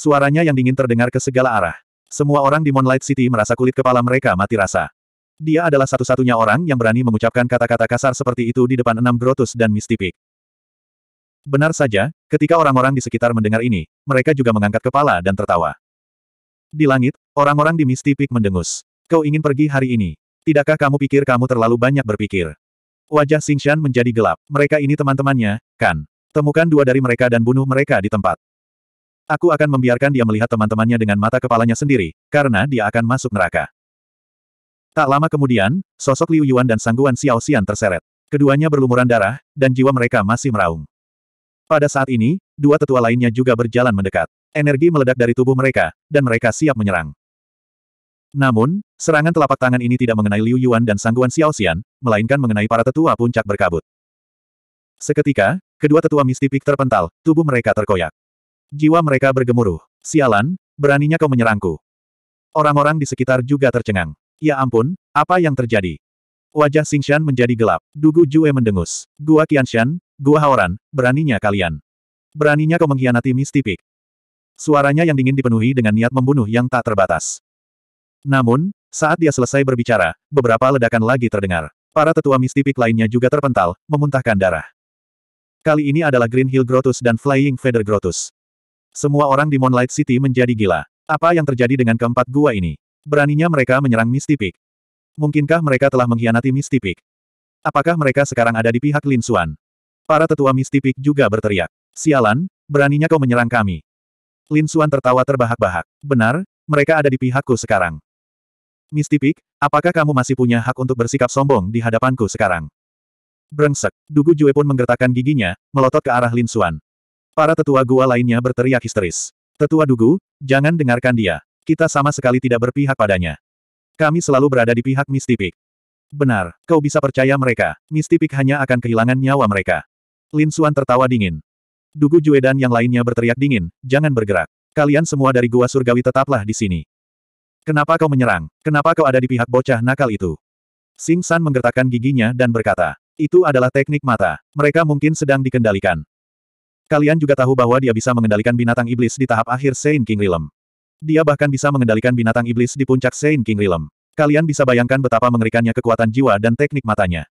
Suaranya yang dingin terdengar ke segala arah. Semua orang di Moonlight City merasa kulit kepala mereka mati rasa. Dia adalah satu-satunya orang yang berani mengucapkan kata-kata kasar seperti itu di depan enam Grotus dan Mistipik. Benar saja, ketika orang-orang di sekitar mendengar ini, mereka juga mengangkat kepala dan tertawa. Di langit, orang-orang di Mistipik mendengus. Kau ingin pergi hari ini. Tidakkah kamu pikir kamu terlalu banyak berpikir? Wajah Xingshan menjadi gelap. Mereka ini teman-temannya, kan? Temukan dua dari mereka dan bunuh mereka di tempat. Aku akan membiarkan dia melihat teman-temannya dengan mata kepalanya sendiri, karena dia akan masuk neraka. Tak lama kemudian, sosok Liu Yuan dan sangguan Xiao Xian terseret. Keduanya berlumuran darah, dan jiwa mereka masih meraung. Pada saat ini, dua tetua lainnya juga berjalan mendekat. Energi meledak dari tubuh mereka, dan mereka siap menyerang. Namun, serangan telapak tangan ini tidak mengenai Liu Yuan dan sangguan Xiao Xian, melainkan mengenai para tetua puncak berkabut. Seketika, kedua tetua mistik terpental, tubuh mereka terkoyak. Jiwa mereka bergemuruh. Sialan, beraninya kau menyerangku. Orang-orang di sekitar juga tercengang. Ya ampun, apa yang terjadi? Wajah Shan menjadi gelap. Dugu Jue mendengus. Gua Qianshan, gua Haoran, beraninya kalian. Beraninya kau mengkhianati mistipik. Suaranya yang dingin dipenuhi dengan niat membunuh yang tak terbatas. Namun, saat dia selesai berbicara, beberapa ledakan lagi terdengar. Para tetua mistipik lainnya juga terpental, memuntahkan darah. Kali ini adalah Green Hill Grotus dan Flying Feather Grotus. Semua orang di Moonlight City menjadi gila. Apa yang terjadi dengan keempat gua ini? Beraninya mereka menyerang Mistipik. Mungkinkah mereka telah mengkhianati Mistipik? Apakah mereka sekarang ada di pihak Lin Suan? Para tetua Mistipik juga berteriak. Sialan, beraninya kau menyerang kami. Lin Suan tertawa terbahak-bahak. Benar, mereka ada di pihakku sekarang. Mistipik, apakah kamu masih punya hak untuk bersikap sombong di hadapanku sekarang? Brengsek, Dugu Jue pun menggertakkan giginya, melotot ke arah Lin Suan. Para tetua gua lainnya berteriak histeris. Tetua Dugu, jangan dengarkan dia. Kita sama sekali tidak berpihak padanya. Kami selalu berada di pihak Mistipik. Benar, kau bisa percaya mereka. Mistipik hanya akan kehilangan nyawa mereka. Lin Suan tertawa dingin. Dugu Jue dan yang lainnya berteriak dingin, jangan bergerak. Kalian semua dari gua surgawi tetaplah di sini. Kenapa kau menyerang? Kenapa kau ada di pihak bocah nakal itu? Sing San menggertakkan giginya dan berkata, itu adalah teknik mata. Mereka mungkin sedang dikendalikan. Kalian juga tahu bahwa dia bisa mengendalikan binatang iblis di tahap akhir Saint King Realm. Dia bahkan bisa mengendalikan binatang iblis di puncak Saint King Realm. Kalian bisa bayangkan betapa mengerikannya kekuatan jiwa dan teknik matanya.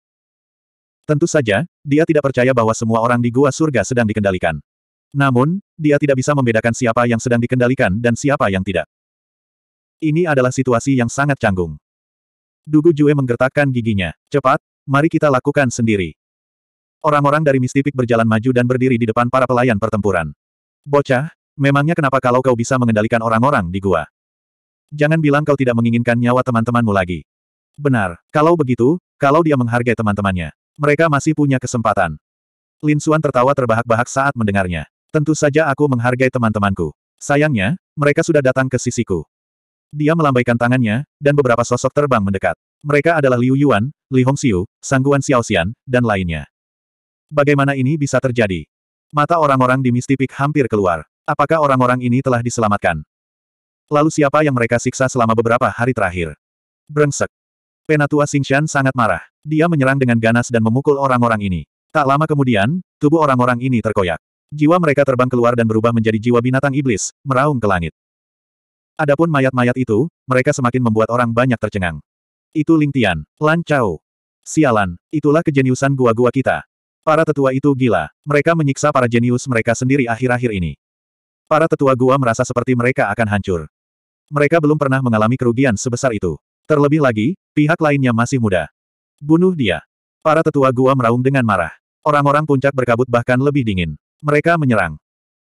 Tentu saja, dia tidak percaya bahwa semua orang di gua surga sedang dikendalikan. Namun, dia tidak bisa membedakan siapa yang sedang dikendalikan dan siapa yang tidak. Ini adalah situasi yang sangat canggung. Dugu Jue menggertakkan giginya. Cepat, mari kita lakukan sendiri. Orang-orang dari Mistipik berjalan maju dan berdiri di depan para pelayan pertempuran. Bocah, memangnya kenapa kalau kau bisa mengendalikan orang-orang di gua? Jangan bilang kau tidak menginginkan nyawa teman-temanmu lagi. Benar, kalau begitu, kalau dia menghargai teman-temannya, mereka masih punya kesempatan. Lin Suan tertawa terbahak-bahak saat mendengarnya. Tentu saja aku menghargai teman-temanku. Sayangnya, mereka sudah datang ke sisiku. Dia melambaikan tangannya, dan beberapa sosok terbang mendekat. Mereka adalah Liu Yuan, Li Hongxiu, Sangguan Xiaoxian, dan lainnya. Bagaimana ini bisa terjadi? Mata orang-orang di Mistipik hampir keluar. Apakah orang-orang ini telah diselamatkan? Lalu siapa yang mereka siksa selama beberapa hari terakhir? Brengsek. Penatua Xingshan sangat marah. Dia menyerang dengan ganas dan memukul orang-orang ini. Tak lama kemudian, tubuh orang-orang ini terkoyak. Jiwa mereka terbang keluar dan berubah menjadi jiwa binatang iblis, meraung ke langit. Adapun mayat-mayat itu, mereka semakin membuat orang banyak tercengang. Itu Ling Tian, Lan Chao. Sialan, itulah kejeniusan gua-gua kita. Para tetua itu gila. Mereka menyiksa para jenius mereka sendiri akhir-akhir ini. Para tetua gua merasa seperti mereka akan hancur. Mereka belum pernah mengalami kerugian sebesar itu. Terlebih lagi, pihak lainnya masih muda. Bunuh dia. Para tetua gua meraung dengan marah. Orang-orang puncak berkabut bahkan lebih dingin. Mereka menyerang.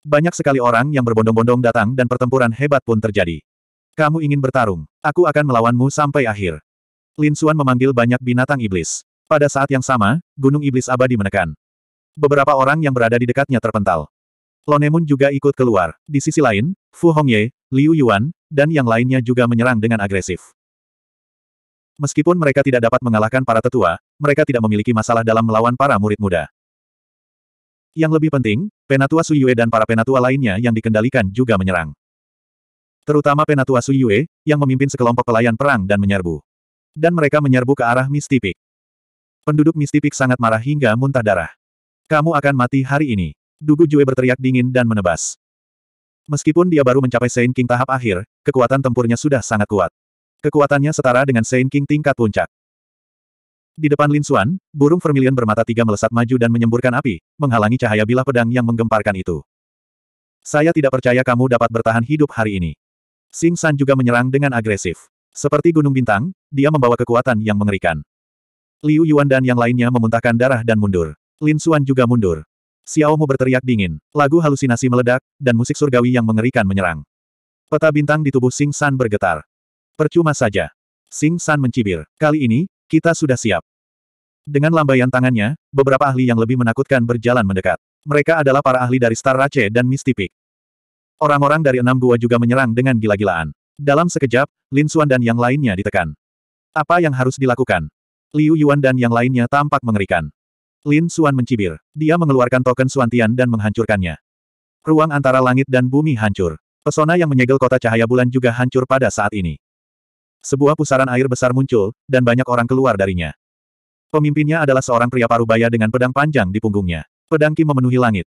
Banyak sekali orang yang berbondong-bondong datang dan pertempuran hebat pun terjadi. Kamu ingin bertarung. Aku akan melawanmu sampai akhir. Lin Xuan memanggil banyak binatang iblis. Pada saat yang sama, Gunung Iblis Abadi menekan. Beberapa orang yang berada di dekatnya terpental. Lonemun juga ikut keluar. Di sisi lain, Fu Hongye, Liu Yuan, dan yang lainnya juga menyerang dengan agresif. Meskipun mereka tidak dapat mengalahkan para tetua, mereka tidak memiliki masalah dalam melawan para murid muda. Yang lebih penting, Penatua Su Yue dan para penatua lainnya yang dikendalikan juga menyerang. Terutama Penatua Su Yue yang memimpin sekelompok pelayan perang dan menyerbu. Dan mereka menyerbu ke arah Miss Penduduk mistipik sangat marah hingga muntah darah. Kamu akan mati hari ini. Dugu Jue berteriak dingin dan menebas. Meskipun dia baru mencapai Saint King tahap akhir, kekuatan tempurnya sudah sangat kuat. Kekuatannya setara dengan Saint King tingkat puncak. Di depan Lin Xuan, burung vermilion bermata tiga melesat maju dan menyemburkan api, menghalangi cahaya bilah pedang yang menggemparkan itu. Saya tidak percaya kamu dapat bertahan hidup hari ini. Sing San juga menyerang dengan agresif. Seperti gunung bintang, dia membawa kekuatan yang mengerikan. Liu Yuan dan yang lainnya memuntahkan darah dan mundur. Lin Xuan juga mundur. Xiao Mu berteriak dingin, lagu halusinasi meledak, dan musik surgawi yang mengerikan menyerang. Peta bintang di tubuh Sing San bergetar. Percuma saja. Sing San mencibir, kali ini, kita sudah siap. Dengan lambaian tangannya, beberapa ahli yang lebih menakutkan berjalan mendekat. Mereka adalah para ahli dari Star Rache dan Mistipik. Orang-orang dari enam gua juga menyerang dengan gila-gilaan. Dalam sekejap, Lin Xuan dan yang lainnya ditekan. Apa yang harus dilakukan? Liu Yuan dan yang lainnya tampak mengerikan. Lin Xuan mencibir. Dia mengeluarkan token suantian dan menghancurkannya. Ruang antara langit dan bumi hancur. Pesona yang menyegel kota cahaya bulan juga hancur pada saat ini. Sebuah pusaran air besar muncul, dan banyak orang keluar darinya. Pemimpinnya adalah seorang pria parubaya dengan pedang panjang di punggungnya. Pedang Kim memenuhi langit.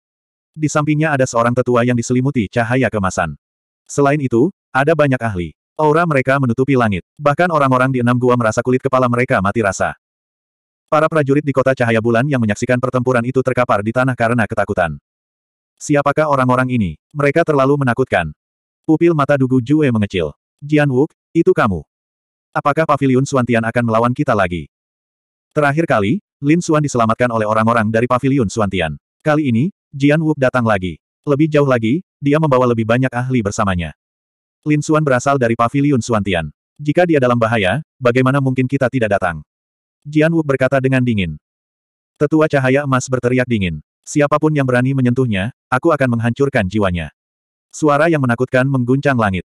Di sampingnya ada seorang tetua yang diselimuti cahaya kemasan. Selain itu, ada banyak ahli. Aura mereka menutupi langit. Bahkan orang-orang di enam gua merasa kulit kepala mereka mati rasa. Para prajurit di kota cahaya bulan yang menyaksikan pertempuran itu terkapar di tanah karena ketakutan. Siapakah orang-orang ini? Mereka terlalu menakutkan. Pupil mata Dugu Jue mengecil. Jian Wuk, itu kamu. Apakah Paviliun Suantian akan melawan kita lagi? Terakhir kali, Lin Suan diselamatkan oleh orang-orang dari Paviliun Suantian. Kali ini, Jian Wuk datang lagi. Lebih jauh lagi, dia membawa lebih banyak ahli bersamanya. Lin Suan berasal dari pavilion Suantian. Jika dia dalam bahaya, bagaimana mungkin kita tidak datang? Jian Wu berkata dengan dingin. Tetua cahaya emas berteriak dingin. Siapapun yang berani menyentuhnya, aku akan menghancurkan jiwanya. Suara yang menakutkan mengguncang langit.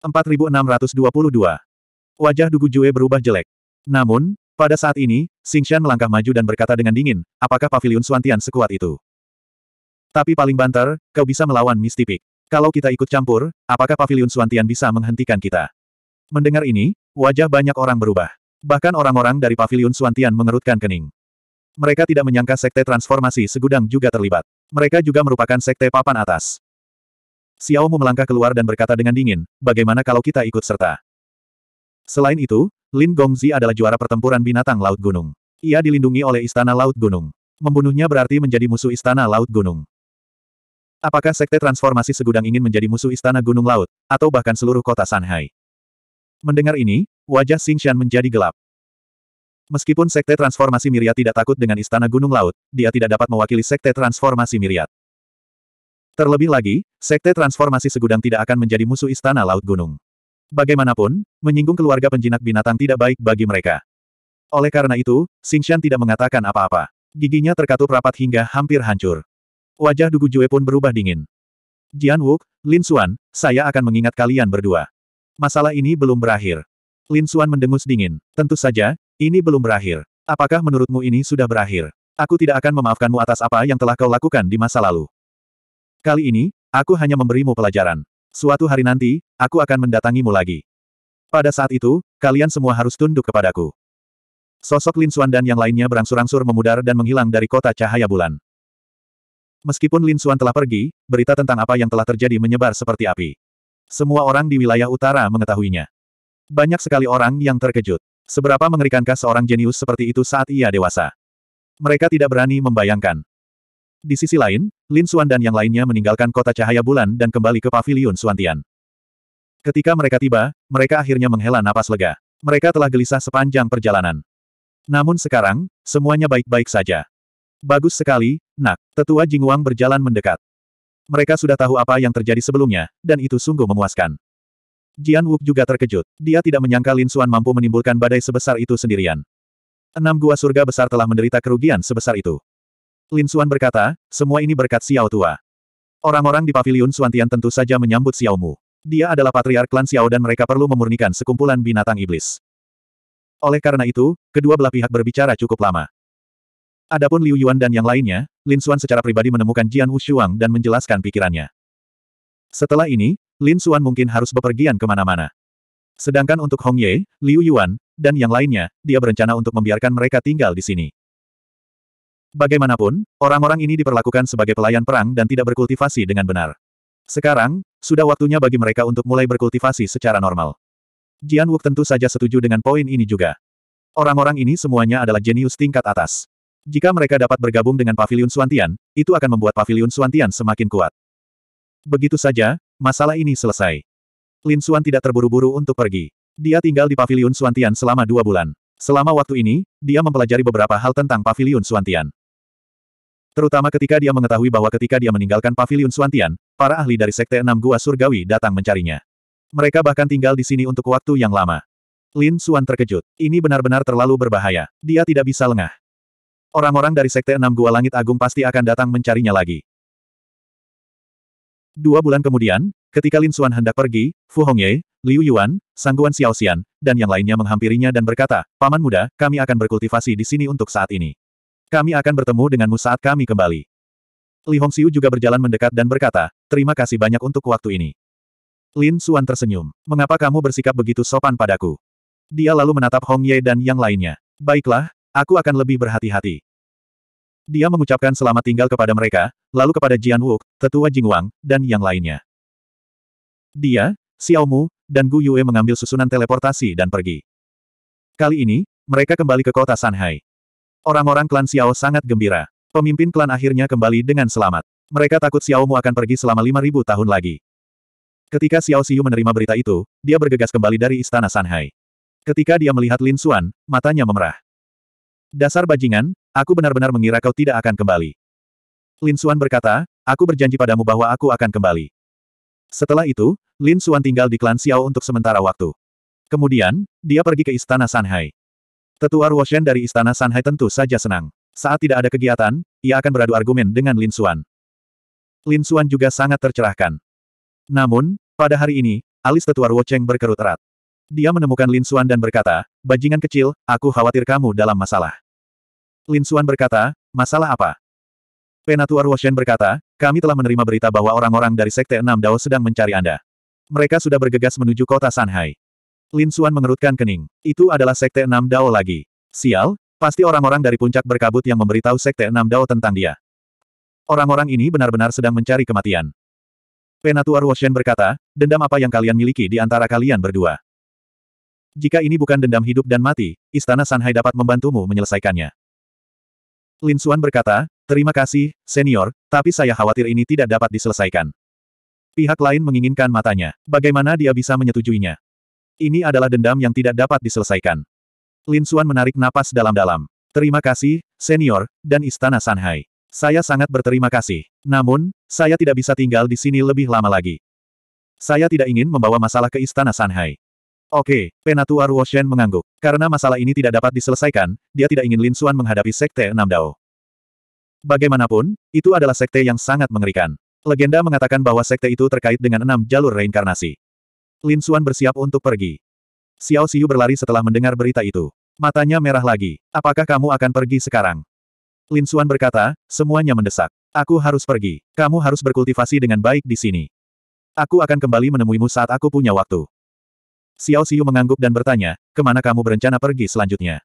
4622. Wajah Dugu Jue berubah jelek. Namun, pada saat ini, Shan melangkah maju dan berkata dengan dingin, apakah Paviliun Suantian sekuat itu? Tapi paling banter, kau bisa melawan Mistipik. Kalau kita ikut campur, apakah Pavilion Suantian bisa menghentikan kita? Mendengar ini, wajah banyak orang berubah. Bahkan orang-orang dari Pavilion Suantian mengerutkan kening. Mereka tidak menyangka sekte transformasi segudang juga terlibat. Mereka juga merupakan sekte papan atas. Xiao Mu melangkah keluar dan berkata dengan dingin, bagaimana kalau kita ikut serta? Selain itu, Lin Gongzi adalah juara pertempuran binatang Laut Gunung. Ia dilindungi oleh Istana Laut Gunung. Membunuhnya berarti menjadi musuh Istana Laut Gunung. Apakah Sekte Transformasi Segudang ingin menjadi musuh Istana Gunung Laut, atau bahkan seluruh kota Shanghai? Mendengar ini, wajah Xingxian menjadi gelap. Meskipun Sekte Transformasi Miriat tidak takut dengan Istana Gunung Laut, dia tidak dapat mewakili Sekte Transformasi Miriat. Terlebih lagi, Sekte Transformasi Segudang tidak akan menjadi musuh Istana Laut Gunung. Bagaimanapun, menyinggung keluarga penjinak binatang tidak baik bagi mereka. Oleh karena itu, Xingxian tidak mengatakan apa-apa. Giginya terkatup rapat hingga hampir hancur. Wajah Dugu Jue pun berubah dingin. Jian Wuk, Lin Suan, saya akan mengingat kalian berdua. Masalah ini belum berakhir. Lin Suan mendengus dingin. Tentu saja, ini belum berakhir. Apakah menurutmu ini sudah berakhir? Aku tidak akan memaafkanmu atas apa yang telah kau lakukan di masa lalu. Kali ini, aku hanya memberimu pelajaran. Suatu hari nanti, aku akan mendatangimu lagi. Pada saat itu, kalian semua harus tunduk kepadaku. Sosok Lin Suan dan yang lainnya berangsur-angsur memudar dan menghilang dari kota cahaya bulan. Meskipun Lin Suan telah pergi, berita tentang apa yang telah terjadi menyebar seperti api. Semua orang di wilayah utara mengetahuinya. Banyak sekali orang yang terkejut. Seberapa mengerikankah seorang jenius seperti itu saat ia dewasa? Mereka tidak berani membayangkan. Di sisi lain, Lin Suan dan yang lainnya meninggalkan kota cahaya bulan dan kembali ke paviliun Suantian. Ketika mereka tiba, mereka akhirnya menghela napas lega. Mereka telah gelisah sepanjang perjalanan. Namun sekarang, semuanya baik-baik saja. Bagus sekali, nak. Tetua Jingwang berjalan mendekat. Mereka sudah tahu apa yang terjadi sebelumnya, dan itu sungguh memuaskan. Jian Wuk juga terkejut. Dia tidak menyangka Lin Xuan mampu menimbulkan badai sebesar itu sendirian. Enam gua surga besar telah menderita kerugian sebesar itu. Lin Xuan berkata, semua ini berkat Xiao Tua. Orang-orang di pavilion Tian tentu saja menyambut Xiao Mu. Dia adalah patriark klan Xiao dan mereka perlu memurnikan sekumpulan binatang iblis. Oleh karena itu, kedua belah pihak berbicara cukup lama. Adapun Liu Yuan dan yang lainnya, Lin Xuan secara pribadi menemukan Jian Shuang dan menjelaskan pikirannya. Setelah ini, Lin Xuan mungkin harus bepergian kemana-mana. Sedangkan untuk Hong Ye, Liu Yuan, dan yang lainnya, dia berencana untuk membiarkan mereka tinggal di sini. Bagaimanapun, orang-orang ini diperlakukan sebagai pelayan perang dan tidak berkultivasi dengan benar. Sekarang, sudah waktunya bagi mereka untuk mulai berkultivasi secara normal. Jian Wuk tentu saja setuju dengan poin ini juga. Orang-orang ini semuanya adalah jenius tingkat atas. Jika mereka dapat bergabung dengan Paviliun Suantian, itu akan membuat Paviliun Suantian semakin kuat. Begitu saja, masalah ini selesai. Lin Suan tidak terburu-buru untuk pergi. Dia tinggal di Paviliun Suantian selama dua bulan. Selama waktu ini, dia mempelajari beberapa hal tentang Paviliun Suantian. Terutama ketika dia mengetahui bahwa ketika dia meninggalkan Paviliun Suantian, para ahli dari Sekte Enam Gua Surgawi datang mencarinya. Mereka bahkan tinggal di sini untuk waktu yang lama. Lin Suan terkejut. Ini benar-benar terlalu berbahaya. Dia tidak bisa lengah. Orang-orang dari Sekte Enam Gua Langit Agung pasti akan datang mencarinya lagi. Dua bulan kemudian, ketika Lin Xuan hendak pergi, Fu Hongye, Liu Yuan, Sangguan Xiao Xian, dan yang lainnya menghampirinya dan berkata, Paman muda, kami akan berkultivasi di sini untuk saat ini. Kami akan bertemu denganmu saat kami kembali. Li Hongxiu juga berjalan mendekat dan berkata, terima kasih banyak untuk waktu ini. Lin Xuan tersenyum. Mengapa kamu bersikap begitu sopan padaku? Dia lalu menatap Hongye dan yang lainnya. Baiklah, aku akan lebih berhati-hati. Dia mengucapkan selamat tinggal kepada mereka, lalu kepada Jian Wuk, tetua Jingwang, dan yang lainnya. Dia, Xiao Mu, dan Gu Yue mengambil susunan teleportasi dan pergi. Kali ini, mereka kembali ke kota Shanghai. Orang-orang klan Xiao sangat gembira. Pemimpin klan akhirnya kembali dengan selamat. Mereka takut Xiao Mu akan pergi selama 5.000 tahun lagi. Ketika Xiao Xiu menerima berita itu, dia bergegas kembali dari istana Shanghai. Ketika dia melihat Lin Xuan, matanya memerah. Dasar bajingan, aku benar-benar mengira kau tidak akan kembali. Lin Xuan berkata, aku berjanji padamu bahwa aku akan kembali. Setelah itu, Lin Xuan tinggal di klan Xiao untuk sementara waktu. Kemudian, dia pergi ke Istana Shanghai. Tetua Ruoshen dari Istana Shanghai tentu saja senang. Saat tidak ada kegiatan, ia akan beradu argumen dengan Lin Xuan. Lin Xuan juga sangat tercerahkan. Namun, pada hari ini, alis tetua Ruocheng berkerut erat. Dia menemukan Lin Suan dan berkata, Bajingan kecil, aku khawatir kamu dalam masalah. Lin Suan berkata, masalah apa? Penatua Ruoshen berkata, kami telah menerima berita bahwa orang-orang dari Sekte Enam Dao sedang mencari Anda. Mereka sudah bergegas menuju kota Shanghai. Lin Suan mengerutkan kening. Itu adalah Sekte Enam Dao lagi. Sial, pasti orang-orang dari puncak berkabut yang memberitahu Sekte Enam Dao tentang dia. Orang-orang ini benar-benar sedang mencari kematian. Penatua Ruoshen berkata, dendam apa yang kalian miliki di antara kalian berdua? Jika ini bukan dendam hidup dan mati, Istana Sanhai dapat membantumu menyelesaikannya. Lin Xuan berkata, terima kasih, senior, tapi saya khawatir ini tidak dapat diselesaikan. Pihak lain menginginkan matanya. Bagaimana dia bisa menyetujuinya? Ini adalah dendam yang tidak dapat diselesaikan. Lin Xuan menarik napas dalam-dalam. Terima kasih, senior, dan Istana Sanhai. Saya sangat berterima kasih. Namun, saya tidak bisa tinggal di sini lebih lama lagi. Saya tidak ingin membawa masalah ke Istana Sanhai. Oke, Penatua Ruoshen mengangguk. Karena masalah ini tidak dapat diselesaikan, dia tidak ingin Lin Suan menghadapi Sekte Enam Dao. Bagaimanapun, itu adalah sekte yang sangat mengerikan. Legenda mengatakan bahwa sekte itu terkait dengan enam jalur reinkarnasi. Lin Suan bersiap untuk pergi. Xiao Xiu berlari setelah mendengar berita itu. Matanya merah lagi. Apakah kamu akan pergi sekarang? Lin Suan berkata, semuanya mendesak. Aku harus pergi. Kamu harus berkultivasi dengan baik di sini. Aku akan kembali menemuimu saat aku punya waktu. Xiao Xiu mengangguk dan bertanya, kemana kamu berencana pergi selanjutnya?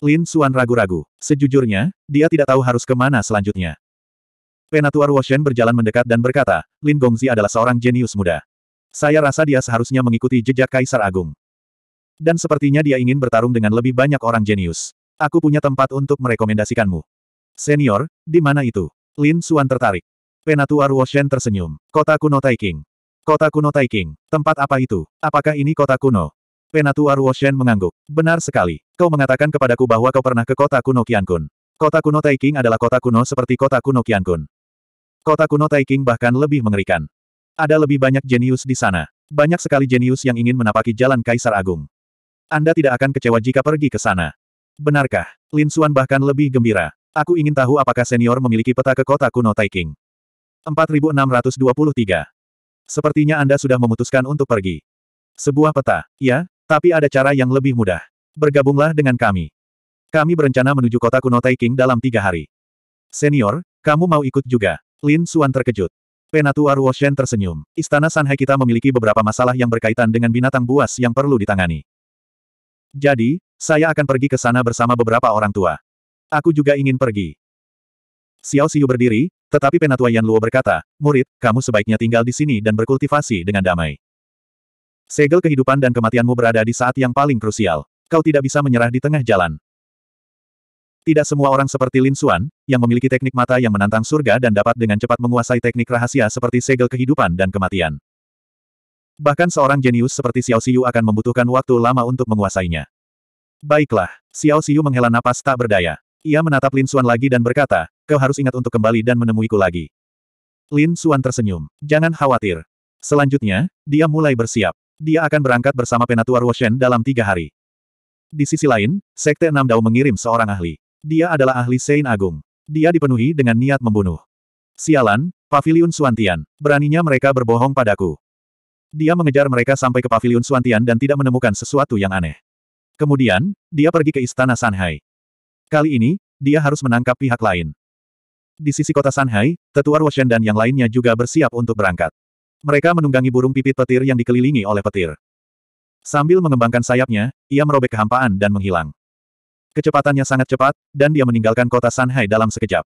Lin Xuan ragu-ragu. Sejujurnya, dia tidak tahu harus kemana selanjutnya. Penatua Ruoshen berjalan mendekat dan berkata, Lin Gongzi adalah seorang jenius muda. Saya rasa dia seharusnya mengikuti jejak Kaisar Agung. Dan sepertinya dia ingin bertarung dengan lebih banyak orang jenius. Aku punya tempat untuk merekomendasikanmu. Senior, di mana itu? Lin Xuan tertarik. Penatua Ruoshen tersenyum. Kota kuno Taiking. Kota kuno Taiking. Tempat apa itu? Apakah ini kota kuno? Penatua Ruoshen mengangguk. Benar sekali. Kau mengatakan kepadaku bahwa kau pernah ke kota kuno Qiankun. Kota kuno Taiking adalah kota kuno seperti kota kuno Qiankun. Kota kuno Taiking bahkan lebih mengerikan. Ada lebih banyak jenius di sana. Banyak sekali jenius yang ingin menapaki jalan Kaisar Agung. Anda tidak akan kecewa jika pergi ke sana. Benarkah? Lin Xuan bahkan lebih gembira. Aku ingin tahu apakah senior memiliki peta ke kota kuno Taiking. 4623. Sepertinya Anda sudah memutuskan untuk pergi. Sebuah peta, ya, tapi ada cara yang lebih mudah. Bergabunglah dengan kami. Kami berencana menuju kota kuno Taiking dalam tiga hari. Senior, kamu mau ikut juga? Lin Suan terkejut. Penatua Ruoshen tersenyum. Istana Sanhai kita memiliki beberapa masalah yang berkaitan dengan binatang buas yang perlu ditangani. Jadi, saya akan pergi ke sana bersama beberapa orang tua. Aku juga ingin pergi. Xiao Xiu berdiri, tetapi Penatua Yan Luo berkata, murid, kamu sebaiknya tinggal di sini dan berkultivasi dengan damai. Segel kehidupan dan kematianmu berada di saat yang paling krusial. Kau tidak bisa menyerah di tengah jalan. Tidak semua orang seperti Lin Xuan, yang memiliki teknik mata yang menantang surga dan dapat dengan cepat menguasai teknik rahasia seperti segel kehidupan dan kematian. Bahkan seorang jenius seperti Xiao Xiu akan membutuhkan waktu lama untuk menguasainya. Baiklah, Xiao Xiu menghela napas tak berdaya. Ia menatap Lin Xuan lagi dan berkata, kau harus ingat untuk kembali dan menemuiku lagi. Lin Xuan tersenyum. Jangan khawatir. Selanjutnya, dia mulai bersiap. Dia akan berangkat bersama Penatua Ruoshen dalam tiga hari. Di sisi lain, Sekte Enam Dao mengirim seorang ahli. Dia adalah ahli Sein Agung. Dia dipenuhi dengan niat membunuh. Sialan, Paviliun Suantian. Beraninya mereka berbohong padaku. Dia mengejar mereka sampai ke Paviliun Suantian dan tidak menemukan sesuatu yang aneh. Kemudian, dia pergi ke Istana Sanhai. Kali ini, dia harus menangkap pihak lain. Di sisi kota Shanghai, tetua Roshan dan yang lainnya juga bersiap untuk berangkat. Mereka menunggangi burung pipit petir yang dikelilingi oleh petir. Sambil mengembangkan sayapnya, ia merobek kehampaan dan menghilang. Kecepatannya sangat cepat, dan dia meninggalkan kota Shanghai dalam sekejap.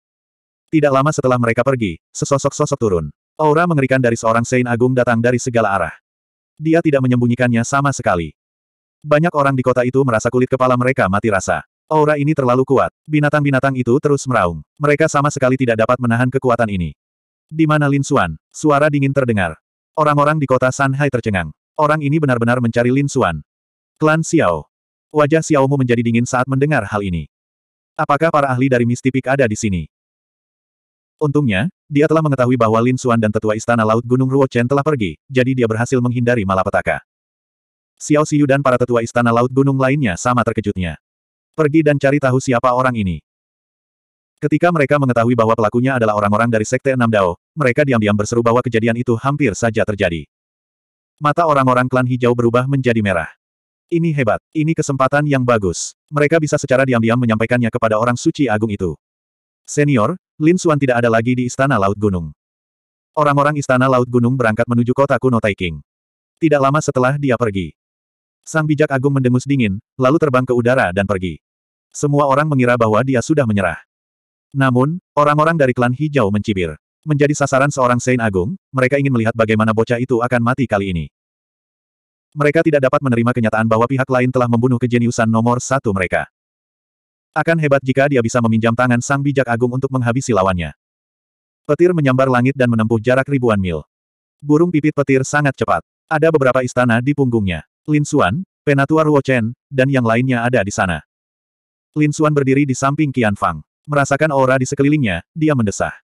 Tidak lama setelah mereka pergi, sesosok-sosok turun. Aura mengerikan dari seorang Sein Agung datang dari segala arah. Dia tidak menyembunyikannya sama sekali. Banyak orang di kota itu merasa kulit kepala mereka mati rasa. Aura ini terlalu kuat. Binatang-binatang itu terus meraung. Mereka sama sekali tidak dapat menahan kekuatan ini. Di mana Lin Xuan? Suara dingin terdengar. Orang-orang di kota Shanghai tercengang. Orang ini benar-benar mencari Lin Xuan. Klan Xiao. Wajah Xiao Mu menjadi dingin saat mendengar hal ini. Apakah para ahli dari Mistipik ada di sini? Untungnya, dia telah mengetahui bahwa Lin Xuan dan tetua istana laut Gunung Ruochen telah pergi, jadi dia berhasil menghindari malapetaka. Xiao Xiu dan para tetua istana laut gunung lainnya sama terkejutnya. Pergi dan cari tahu siapa orang ini. Ketika mereka mengetahui bahwa pelakunya adalah orang-orang dari Sekte Enam Dao, mereka diam-diam berseru bahwa kejadian itu hampir saja terjadi. Mata orang-orang klan hijau berubah menjadi merah. Ini hebat, ini kesempatan yang bagus. Mereka bisa secara diam-diam menyampaikannya kepada orang suci agung itu. Senior, Lin Xuan tidak ada lagi di Istana Laut Gunung. Orang-orang Istana Laut Gunung berangkat menuju kota kuno Taiking. Tidak lama setelah dia pergi. Sang bijak agung mendengus dingin, lalu terbang ke udara dan pergi. Semua orang mengira bahwa dia sudah menyerah. Namun, orang-orang dari klan hijau mencibir. Menjadi sasaran seorang Sein Agung, mereka ingin melihat bagaimana bocah itu akan mati kali ini. Mereka tidak dapat menerima kenyataan bahwa pihak lain telah membunuh kejeniusan nomor satu mereka. Akan hebat jika dia bisa meminjam tangan sang bijak agung untuk menghabisi lawannya. Petir menyambar langit dan menempuh jarak ribuan mil. Burung pipit petir sangat cepat. Ada beberapa istana di punggungnya. Lin Xuan, Penatua Ruo Chen, dan yang lainnya ada di sana. Lin Xuan berdiri di samping Qian Fang. Merasakan aura di sekelilingnya, dia mendesah.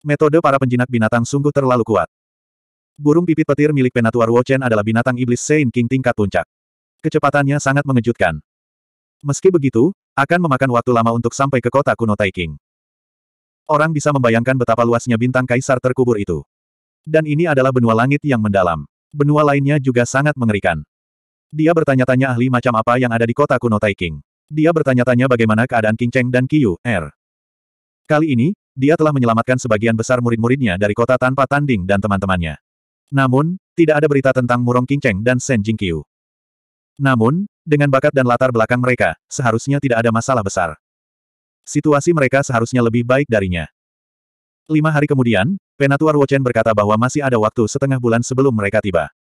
Metode para penjinak binatang sungguh terlalu kuat. Burung pipit petir milik Penatua Ruochen adalah binatang iblis Saint King tingkat puncak. Kecepatannya sangat mengejutkan. Meski begitu, akan memakan waktu lama untuk sampai ke kota kuno Taiking. Orang bisa membayangkan betapa luasnya bintang kaisar terkubur itu. Dan ini adalah benua langit yang mendalam. Benua lainnya juga sangat mengerikan. Dia bertanya-tanya ahli macam apa yang ada di kota kuno Taiking. Dia bertanya-tanya bagaimana keadaan King Cheng dan Qiu Er. Kali ini, dia telah menyelamatkan sebagian besar murid-muridnya dari kota tanpa tanding dan teman-temannya. Namun, tidak ada berita tentang Murong King Cheng dan Shen Qiu. Namun, dengan bakat dan latar belakang mereka, seharusnya tidak ada masalah besar. Situasi mereka seharusnya lebih baik darinya. Lima hari kemudian, penatuar Ruochen berkata bahwa masih ada waktu setengah bulan sebelum mereka tiba.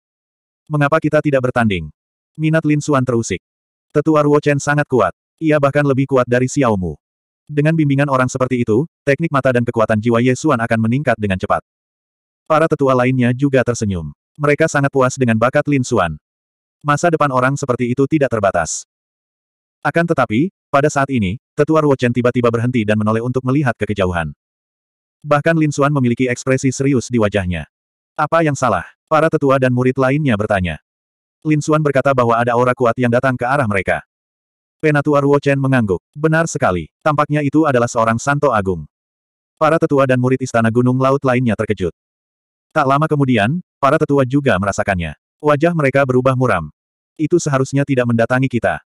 Mengapa kita tidak bertanding? Minat Lin Suan terusik. Tetua Ruo Chen sangat kuat. Ia bahkan lebih kuat dari Xiaomu. Dengan bimbingan orang seperti itu, teknik mata dan kekuatan jiwa Yesuan akan meningkat dengan cepat. Para tetua lainnya juga tersenyum. Mereka sangat puas dengan bakat Lin Suan. Masa depan orang seperti itu tidak terbatas. Akan tetapi, pada saat ini, tetua Ruo Chen tiba-tiba berhenti dan menoleh untuk melihat ke kejauhan. Bahkan Lin Suan memiliki ekspresi serius di wajahnya. Apa yang salah? Para tetua dan murid lainnya bertanya. Lin Xuan berkata bahwa ada aura kuat yang datang ke arah mereka. Penatua Ruo Chen mengangguk. Benar sekali, tampaknya itu adalah seorang Santo Agung. Para tetua dan murid Istana Gunung Laut lainnya terkejut. Tak lama kemudian, para tetua juga merasakannya. Wajah mereka berubah muram. Itu seharusnya tidak mendatangi kita.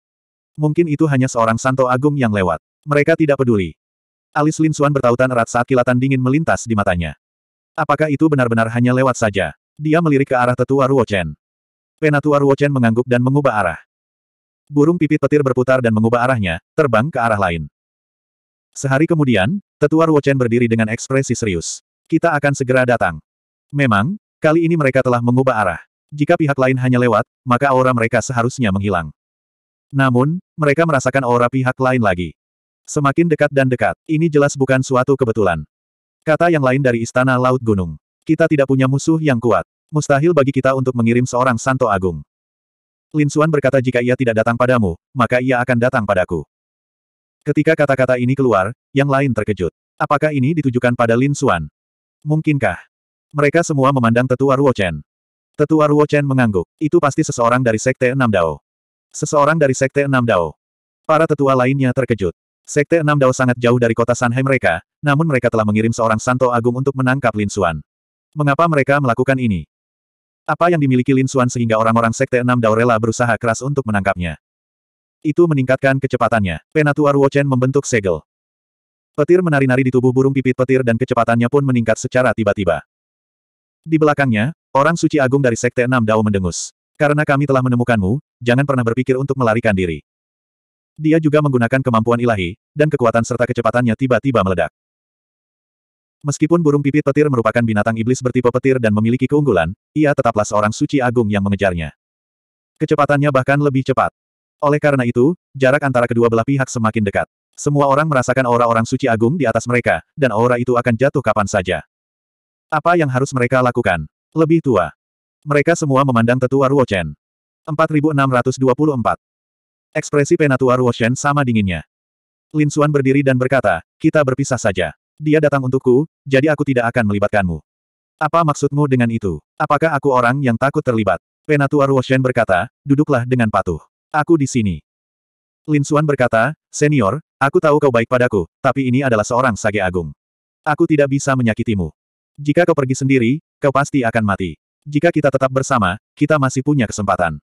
Mungkin itu hanya seorang Santo Agung yang lewat. Mereka tidak peduli. Alis Lin Xuan bertautan erat saat kilatan dingin melintas di matanya. Apakah itu benar-benar hanya lewat saja? Dia melirik ke arah tetua Ruo Chen. Penatua Ruochen mengangguk dan mengubah arah. Burung pipit petir berputar dan mengubah arahnya, terbang ke arah lain. Sehari kemudian, Tetua Ruochen berdiri dengan ekspresi serius. Kita akan segera datang. Memang, kali ini mereka telah mengubah arah. Jika pihak lain hanya lewat, maka aura mereka seharusnya menghilang. Namun, mereka merasakan aura pihak lain lagi. Semakin dekat dan dekat, ini jelas bukan suatu kebetulan. Kata yang lain dari Istana Laut Gunung. Kita tidak punya musuh yang kuat. Mustahil bagi kita untuk mengirim seorang Santo Agung. Lin Xuan berkata jika ia tidak datang padamu, maka ia akan datang padaku. Ketika kata-kata ini keluar, yang lain terkejut. Apakah ini ditujukan pada Lin Xuan? Mungkinkah? Mereka semua memandang tetua Ruo Chen. Tetua Ruo Chen mengangguk. Itu pasti seseorang dari Sekte Enam Dao. Seseorang dari Sekte Enam Dao. Para tetua lainnya terkejut. Sekte Enam Dao sangat jauh dari kota Sanhai mereka, namun mereka telah mengirim seorang Santo Agung untuk menangkap Lin Xuan. Mengapa mereka melakukan ini? Apa yang dimiliki Lin Xuan sehingga orang-orang Sekte Enam Dao rela berusaha keras untuk menangkapnya. Itu meningkatkan kecepatannya. Penatua Ruochen membentuk segel. Petir menari-nari di tubuh burung pipit petir dan kecepatannya pun meningkat secara tiba-tiba. Di belakangnya, orang suci agung dari Sekte Enam Dao mendengus. Karena kami telah menemukanmu, jangan pernah berpikir untuk melarikan diri. Dia juga menggunakan kemampuan ilahi, dan kekuatan serta kecepatannya tiba-tiba meledak. Meskipun burung pipit petir merupakan binatang iblis bertipe petir dan memiliki keunggulan, ia tetaplah seorang suci agung yang mengejarnya. Kecepatannya bahkan lebih cepat. Oleh karena itu, jarak antara kedua belah pihak semakin dekat. Semua orang merasakan aura orang suci agung di atas mereka, dan aura itu akan jatuh kapan saja. Apa yang harus mereka lakukan? Lebih tua. Mereka semua memandang tetua Ruochen. 4624. Ekspresi penatua Ruochen sama dinginnya. Lin Xuan berdiri dan berkata, kita berpisah saja. Dia datang untukku, jadi aku tidak akan melibatkanmu. Apa maksudmu dengan itu? Apakah aku orang yang takut terlibat? Penatua Ruoshen berkata, duduklah dengan patuh. Aku di sini. Lin Xuan berkata, senior, aku tahu kau baik padaku, tapi ini adalah seorang sage agung. Aku tidak bisa menyakitimu. Jika kau pergi sendiri, kau pasti akan mati. Jika kita tetap bersama, kita masih punya kesempatan.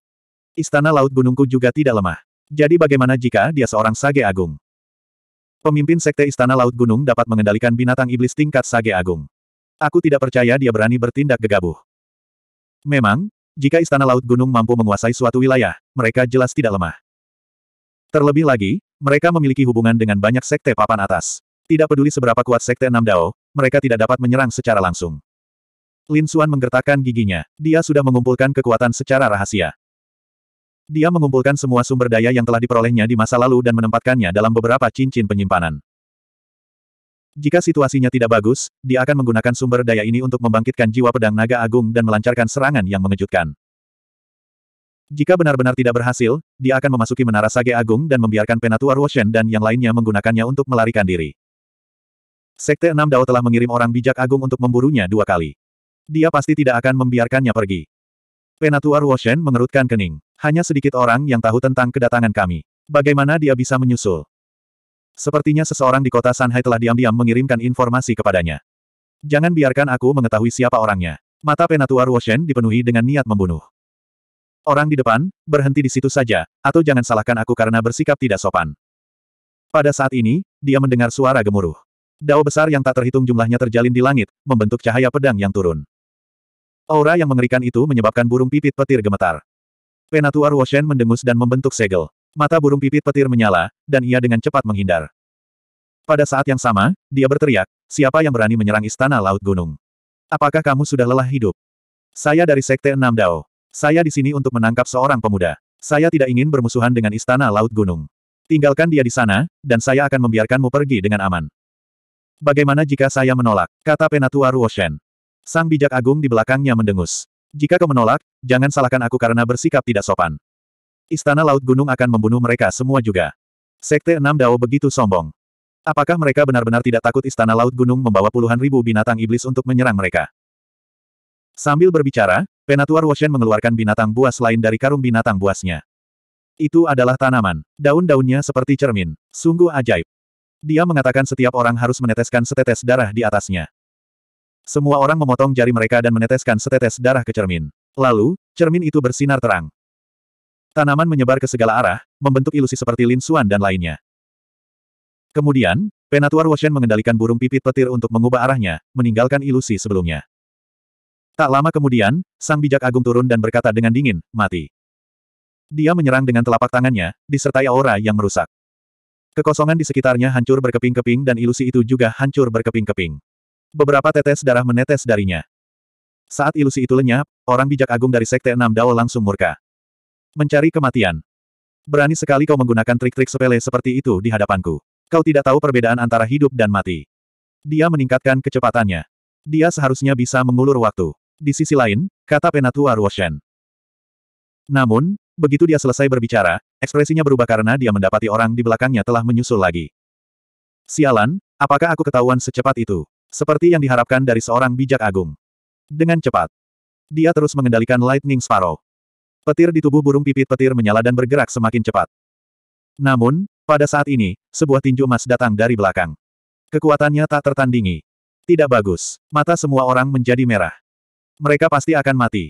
Istana Laut Gunungku juga tidak lemah. Jadi bagaimana jika dia seorang sage agung? Pemimpin Sekte Istana Laut Gunung dapat mengendalikan binatang iblis tingkat Sage Agung. Aku tidak percaya dia berani bertindak gegabah. Memang, jika Istana Laut Gunung mampu menguasai suatu wilayah, mereka jelas tidak lemah. Terlebih lagi, mereka memiliki hubungan dengan banyak sekte papan atas. Tidak peduli seberapa kuat sekte Enam Dao, mereka tidak dapat menyerang secara langsung. Lin Xuan menggertakkan giginya. Dia sudah mengumpulkan kekuatan secara rahasia. Dia mengumpulkan semua sumber daya yang telah diperolehnya di masa lalu dan menempatkannya dalam beberapa cincin penyimpanan. Jika situasinya tidak bagus, dia akan menggunakan sumber daya ini untuk membangkitkan jiwa pedang naga agung dan melancarkan serangan yang mengejutkan. Jika benar-benar tidak berhasil, dia akan memasuki menara Sage Agung dan membiarkan Penatua Ruoshen dan yang lainnya menggunakannya untuk melarikan diri. Sekte Enam Dao telah mengirim orang bijak agung untuk memburunya dua kali. Dia pasti tidak akan membiarkannya pergi. Penatua Ruoshen mengerutkan kening. Hanya sedikit orang yang tahu tentang kedatangan kami. Bagaimana dia bisa menyusul? Sepertinya seseorang di kota Shanghai telah diam-diam mengirimkan informasi kepadanya. Jangan biarkan aku mengetahui siapa orangnya. Mata penatua Ruoshen dipenuhi dengan niat membunuh. Orang di depan, berhenti di situ saja, atau jangan salahkan aku karena bersikap tidak sopan. Pada saat ini, dia mendengar suara gemuruh. Dao besar yang tak terhitung jumlahnya terjalin di langit, membentuk cahaya pedang yang turun. Aura yang mengerikan itu menyebabkan burung pipit petir gemetar. Penatua Ruoshen mendengus dan membentuk segel. Mata burung pipit petir menyala, dan ia dengan cepat menghindar. Pada saat yang sama, dia berteriak, siapa yang berani menyerang istana Laut Gunung? Apakah kamu sudah lelah hidup? Saya dari Sekte Enam Dao. Saya di sini untuk menangkap seorang pemuda. Saya tidak ingin bermusuhan dengan istana Laut Gunung. Tinggalkan dia di sana, dan saya akan membiarkanmu pergi dengan aman. Bagaimana jika saya menolak? Kata Penatua Ruoshen. Sang bijak agung di belakangnya mendengus. Jika kau menolak, jangan salahkan aku karena bersikap tidak sopan. Istana Laut Gunung akan membunuh mereka semua juga. Sekte Enam Dao begitu sombong. Apakah mereka benar-benar tidak takut Istana Laut Gunung membawa puluhan ribu binatang iblis untuk menyerang mereka? Sambil berbicara, penatuar Woshen mengeluarkan binatang buas lain dari karung binatang buasnya. Itu adalah tanaman. Daun-daunnya seperti cermin. Sungguh ajaib. Dia mengatakan setiap orang harus meneteskan setetes darah di atasnya. Semua orang memotong jari mereka dan meneteskan setetes darah ke cermin. Lalu, cermin itu bersinar terang. Tanaman menyebar ke segala arah, membentuk ilusi seperti Lin Suan dan lainnya. Kemudian, penatuar Woshen mengendalikan burung pipit petir untuk mengubah arahnya, meninggalkan ilusi sebelumnya. Tak lama kemudian, sang bijak agung turun dan berkata dengan dingin, mati. Dia menyerang dengan telapak tangannya, disertai aura yang merusak. Kekosongan di sekitarnya hancur berkeping-keping dan ilusi itu juga hancur berkeping-keping. Beberapa tetes darah menetes darinya. Saat ilusi itu lenyap, orang bijak agung dari Sekte Enam Dao langsung murka. Mencari kematian. Berani sekali kau menggunakan trik-trik sepele seperti itu di hadapanku. Kau tidak tahu perbedaan antara hidup dan mati. Dia meningkatkan kecepatannya. Dia seharusnya bisa mengulur waktu. Di sisi lain, kata Penatua Ruoshen. Namun, begitu dia selesai berbicara, ekspresinya berubah karena dia mendapati orang di belakangnya telah menyusul lagi. Sialan, apakah aku ketahuan secepat itu? Seperti yang diharapkan dari seorang bijak agung. Dengan cepat. Dia terus mengendalikan Lightning Sparrow. Petir di tubuh burung pipit petir menyala dan bergerak semakin cepat. Namun, pada saat ini, sebuah tinju emas datang dari belakang. Kekuatannya tak tertandingi. Tidak bagus. Mata semua orang menjadi merah. Mereka pasti akan mati.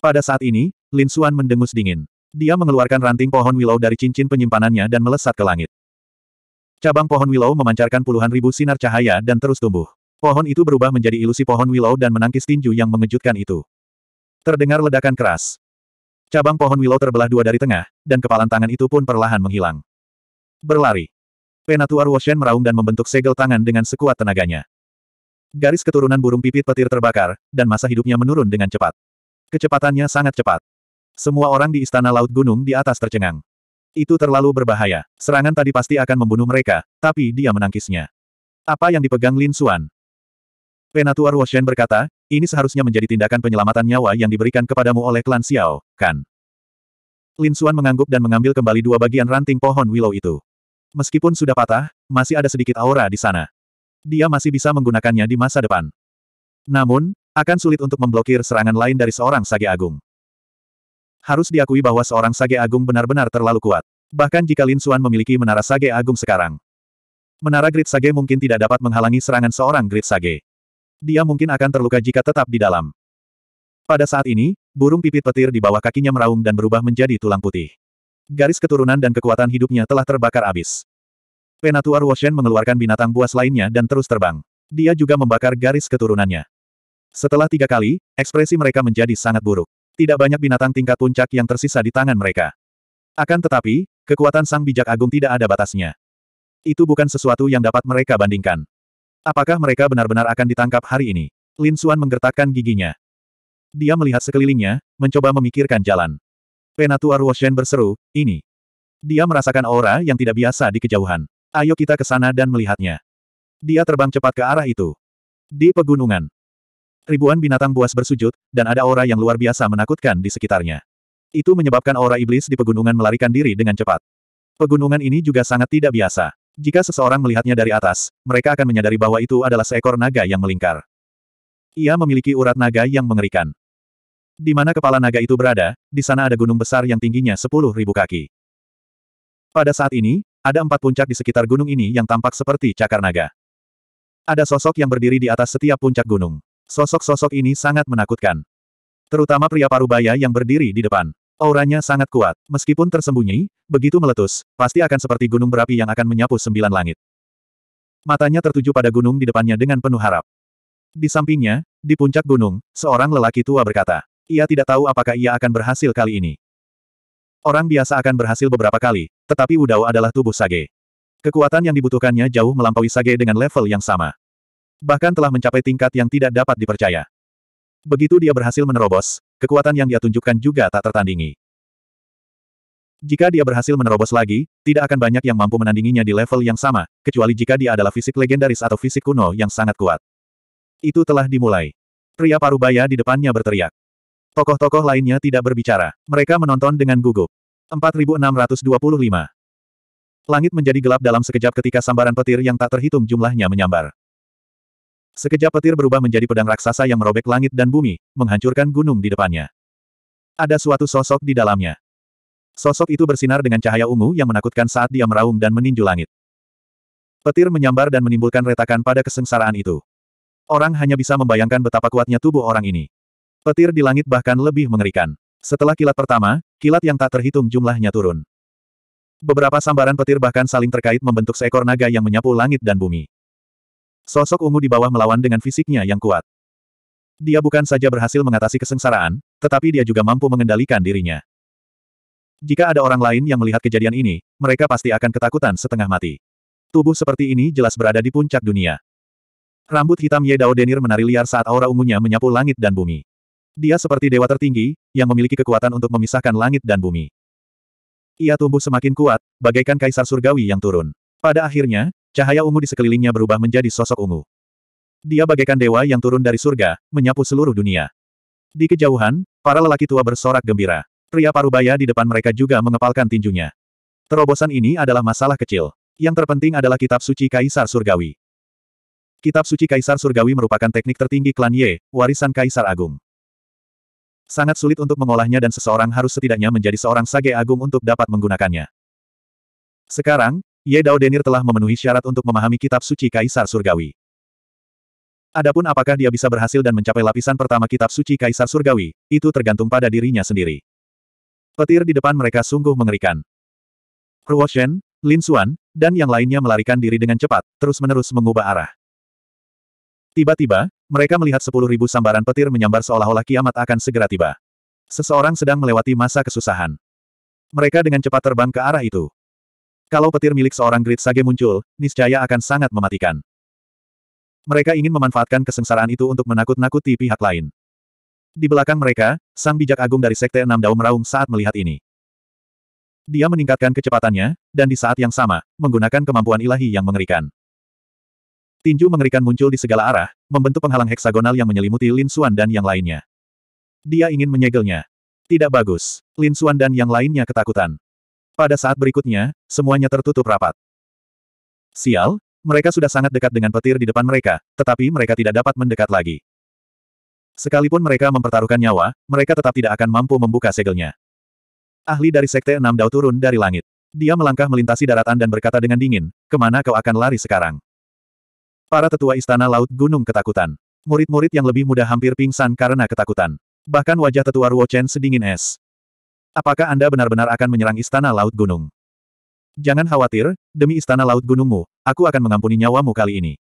Pada saat ini, Lin Xuan mendengus dingin. Dia mengeluarkan ranting pohon willow dari cincin penyimpanannya dan melesat ke langit. Cabang pohon willow memancarkan puluhan ribu sinar cahaya dan terus tumbuh. Pohon itu berubah menjadi ilusi pohon willow dan menangkis tinju yang mengejutkan itu. Terdengar ledakan keras. Cabang pohon willow terbelah dua dari tengah, dan kepalan tangan itu pun perlahan menghilang. Berlari. Penatuar Woshen meraung dan membentuk segel tangan dengan sekuat tenaganya. Garis keturunan burung pipit petir terbakar, dan masa hidupnya menurun dengan cepat. Kecepatannya sangat cepat. Semua orang di Istana Laut Gunung di atas tercengang. Itu terlalu berbahaya. Serangan tadi pasti akan membunuh mereka, tapi dia menangkisnya. Apa yang dipegang Lin Xuan? Penatua Ruoshen berkata, ini seharusnya menjadi tindakan penyelamatan nyawa yang diberikan kepadamu oleh klan Xiao, kan? Lin Xuan mengangguk dan mengambil kembali dua bagian ranting pohon willow itu. Meskipun sudah patah, masih ada sedikit aura di sana. Dia masih bisa menggunakannya di masa depan. Namun, akan sulit untuk memblokir serangan lain dari seorang Sage Agung. Harus diakui bahwa seorang Sage Agung benar-benar terlalu kuat. Bahkan jika Lin Xuan memiliki menara Sage Agung sekarang. Menara Grid Sage mungkin tidak dapat menghalangi serangan seorang Grid Sage. Dia mungkin akan terluka jika tetap di dalam. Pada saat ini, burung pipit petir di bawah kakinya meraung dan berubah menjadi tulang putih. Garis keturunan dan kekuatan hidupnya telah terbakar abis. Penatuar Woshen mengeluarkan binatang buas lainnya dan terus terbang. Dia juga membakar garis keturunannya. Setelah tiga kali, ekspresi mereka menjadi sangat buruk. Tidak banyak binatang tingkat puncak yang tersisa di tangan mereka. Akan tetapi, kekuatan sang bijak agung tidak ada batasnya. Itu bukan sesuatu yang dapat mereka bandingkan. Apakah mereka benar-benar akan ditangkap hari ini? Lin Xuan menggertakkan giginya. Dia melihat sekelilingnya, mencoba memikirkan jalan. Penatua Ruoshen berseru, ini. Dia merasakan aura yang tidak biasa di kejauhan. Ayo kita ke sana dan melihatnya. Dia terbang cepat ke arah itu. Di pegunungan. Ribuan binatang buas bersujud, dan ada aura yang luar biasa menakutkan di sekitarnya. Itu menyebabkan aura iblis di pegunungan melarikan diri dengan cepat. Pegunungan ini juga sangat tidak biasa. Jika seseorang melihatnya dari atas, mereka akan menyadari bahwa itu adalah seekor naga yang melingkar. Ia memiliki urat naga yang mengerikan. Di mana kepala naga itu berada, di sana ada gunung besar yang tingginya ribu kaki. Pada saat ini, ada empat puncak di sekitar gunung ini yang tampak seperti cakar naga. Ada sosok yang berdiri di atas setiap puncak gunung. Sosok-sosok ini sangat menakutkan. Terutama pria parubaya yang berdiri di depan. Auranya sangat kuat. Meskipun tersembunyi, begitu meletus, pasti akan seperti gunung berapi yang akan menyapu sembilan langit. Matanya tertuju pada gunung di depannya dengan penuh harap. Di sampingnya, di puncak gunung, seorang lelaki tua berkata, ia tidak tahu apakah ia akan berhasil kali ini. Orang biasa akan berhasil beberapa kali, tetapi Udao adalah tubuh Sage. Kekuatan yang dibutuhkannya jauh melampaui Sage dengan level yang sama. Bahkan telah mencapai tingkat yang tidak dapat dipercaya. Begitu dia berhasil menerobos, kekuatan yang dia tunjukkan juga tak tertandingi. Jika dia berhasil menerobos lagi, tidak akan banyak yang mampu menandinginya di level yang sama, kecuali jika dia adalah fisik legendaris atau fisik kuno yang sangat kuat. Itu telah dimulai. Pria parubaya di depannya berteriak. Tokoh-tokoh lainnya tidak berbicara. Mereka menonton dengan gugup. 4625. Langit menjadi gelap dalam sekejap ketika sambaran petir yang tak terhitung jumlahnya menyambar. Sekejap petir berubah menjadi pedang raksasa yang merobek langit dan bumi, menghancurkan gunung di depannya. Ada suatu sosok di dalamnya. Sosok itu bersinar dengan cahaya ungu yang menakutkan saat dia meraung dan meninju langit. Petir menyambar dan menimbulkan retakan pada kesengsaraan itu. Orang hanya bisa membayangkan betapa kuatnya tubuh orang ini. Petir di langit bahkan lebih mengerikan. Setelah kilat pertama, kilat yang tak terhitung jumlahnya turun. Beberapa sambaran petir bahkan saling terkait membentuk seekor naga yang menyapu langit dan bumi. Sosok ungu di bawah melawan dengan fisiknya yang kuat. Dia bukan saja berhasil mengatasi kesengsaraan, tetapi dia juga mampu mengendalikan dirinya. Jika ada orang lain yang melihat kejadian ini, mereka pasti akan ketakutan setengah mati. Tubuh seperti ini jelas berada di puncak dunia. Rambut hitam Ye Dao Denir menari liar saat aura ungunya menyapu langit dan bumi. Dia seperti dewa tertinggi, yang memiliki kekuatan untuk memisahkan langit dan bumi. Ia tumbuh semakin kuat, bagaikan kaisar surgawi yang turun. Pada akhirnya, Cahaya ungu di sekelilingnya berubah menjadi sosok ungu. Dia bagaikan dewa yang turun dari surga, menyapu seluruh dunia. Di kejauhan, para lelaki tua bersorak gembira. Pria parubaya di depan mereka juga mengepalkan tinjunya. Terobosan ini adalah masalah kecil. Yang terpenting adalah kitab suci Kaisar Surgawi. Kitab suci Kaisar Surgawi merupakan teknik tertinggi klan Ye, warisan Kaisar Agung. Sangat sulit untuk mengolahnya dan seseorang harus setidaknya menjadi seorang sage agung untuk dapat menggunakannya. Sekarang, Ye Dao Denir telah memenuhi syarat untuk memahami kitab suci Kaisar Surgawi. Adapun apakah dia bisa berhasil dan mencapai lapisan pertama kitab suci Kaisar Surgawi, itu tergantung pada dirinya sendiri. Petir di depan mereka sungguh mengerikan. Ruo Shen, Lin Xuan, dan yang lainnya melarikan diri dengan cepat, terus-menerus mengubah arah. Tiba-tiba, mereka melihat sepuluh ribu sambaran petir menyambar seolah-olah kiamat akan segera tiba. Seseorang sedang melewati masa kesusahan. Mereka dengan cepat terbang ke arah itu. Kalau petir milik seorang Great Sage muncul, niscaya akan sangat mematikan. Mereka ingin memanfaatkan kesengsaraan itu untuk menakut-nakuti pihak lain. Di belakang mereka, sang bijak agung dari Sekte Enam Daun meraung saat melihat ini. Dia meningkatkan kecepatannya, dan di saat yang sama, menggunakan kemampuan ilahi yang mengerikan. Tinju mengerikan muncul di segala arah, membentuk penghalang heksagonal yang menyelimuti Lin Suan dan yang lainnya. Dia ingin menyegelnya. Tidak bagus. Lin Suan dan yang lainnya ketakutan. Pada saat berikutnya, semuanya tertutup rapat. Sial, mereka sudah sangat dekat dengan petir di depan mereka, tetapi mereka tidak dapat mendekat lagi. Sekalipun mereka mempertaruhkan nyawa, mereka tetap tidak akan mampu membuka segelnya. Ahli dari Sekte Enam Dao turun dari langit. Dia melangkah melintasi daratan dan berkata dengan dingin, kemana kau akan lari sekarang? Para tetua istana laut gunung ketakutan. Murid-murid yang lebih mudah hampir pingsan karena ketakutan. Bahkan wajah tetua Ruo Chen sedingin es. Apakah Anda benar-benar akan menyerang Istana Laut Gunung? Jangan khawatir, demi Istana Laut Gunungmu, aku akan mengampuni nyawamu kali ini.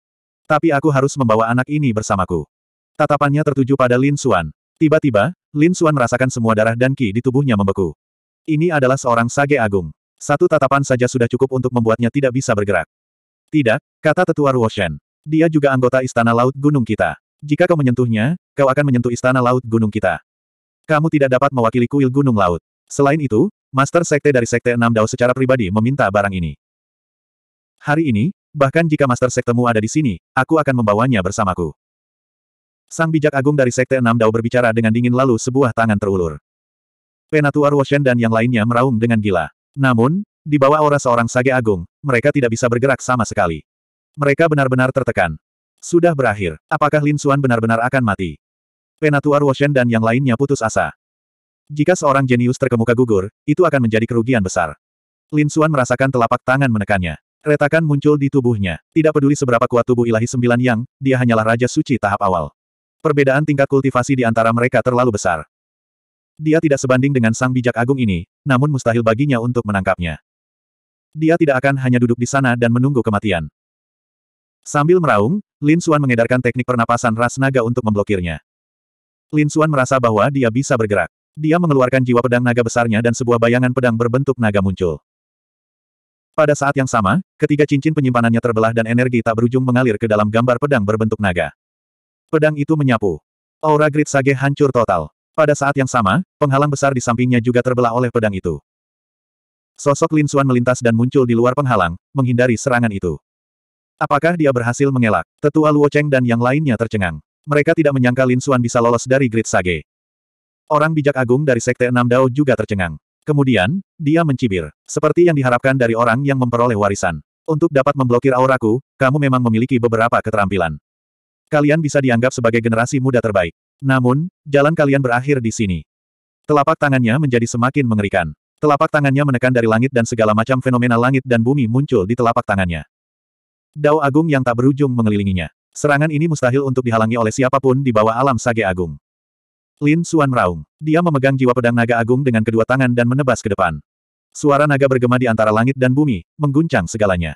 Tapi aku harus membawa anak ini bersamaku. Tatapannya tertuju pada Lin Xuan. Tiba-tiba, Lin Xuan merasakan semua darah dan ki di tubuhnya membeku. Ini adalah seorang sage agung. Satu tatapan saja sudah cukup untuk membuatnya tidak bisa bergerak. Tidak, kata tetua Ruoshen. Dia juga anggota Istana Laut Gunung kita. Jika kau menyentuhnya, kau akan menyentuh Istana Laut Gunung kita. Kamu tidak dapat mewakili kuil Gunung Laut. Selain itu, Master Sekte dari Sekte Enam Dao secara pribadi meminta barang ini. Hari ini, bahkan jika Master Sektemu ada di sini, aku akan membawanya bersamaku. Sang bijak agung dari Sekte Enam Dao berbicara dengan dingin lalu sebuah tangan terulur. Penatua Ruoshen dan yang lainnya meraung dengan gila. Namun, di bawah aura seorang sage agung, mereka tidak bisa bergerak sama sekali. Mereka benar-benar tertekan. Sudah berakhir, apakah Lin Suan benar-benar akan mati? Penatua Ruoshen dan yang lainnya putus asa. Jika seorang jenius terkemuka gugur, itu akan menjadi kerugian besar. Lin Xuan merasakan telapak tangan menekannya. Retakan muncul di tubuhnya. Tidak peduli seberapa kuat tubuh ilahi sembilan yang, dia hanyalah Raja Suci tahap awal. Perbedaan tingkat kultivasi di antara mereka terlalu besar. Dia tidak sebanding dengan sang bijak agung ini, namun mustahil baginya untuk menangkapnya. Dia tidak akan hanya duduk di sana dan menunggu kematian. Sambil meraung, Lin Xuan mengedarkan teknik pernapasan ras naga untuk memblokirnya. Lin Xuan merasa bahwa dia bisa bergerak. Dia mengeluarkan jiwa pedang naga besarnya dan sebuah bayangan pedang berbentuk naga muncul. Pada saat yang sama, ketiga cincin penyimpanannya terbelah dan energi tak berujung mengalir ke dalam gambar pedang berbentuk naga. Pedang itu menyapu. Aura Grid Sage hancur total. Pada saat yang sama, penghalang besar di sampingnya juga terbelah oleh pedang itu. Sosok Lin Xuan melintas dan muncul di luar penghalang, menghindari serangan itu. Apakah dia berhasil mengelak? Tetua Luo Cheng dan yang lainnya tercengang. Mereka tidak menyangka Lin Xuan bisa lolos dari Grid Sage. Orang bijak agung dari Sekte Enam Dao juga tercengang. Kemudian, dia mencibir. Seperti yang diharapkan dari orang yang memperoleh warisan. Untuk dapat memblokir auraku, kamu memang memiliki beberapa keterampilan. Kalian bisa dianggap sebagai generasi muda terbaik. Namun, jalan kalian berakhir di sini. Telapak tangannya menjadi semakin mengerikan. Telapak tangannya menekan dari langit dan segala macam fenomena langit dan bumi muncul di telapak tangannya. Dao agung yang tak berujung mengelilinginya. Serangan ini mustahil untuk dihalangi oleh siapapun di bawah alam sage agung. Lin Suan meraung. Dia memegang jiwa pedang naga agung dengan kedua tangan dan menebas ke depan. Suara naga bergema di antara langit dan bumi, mengguncang segalanya.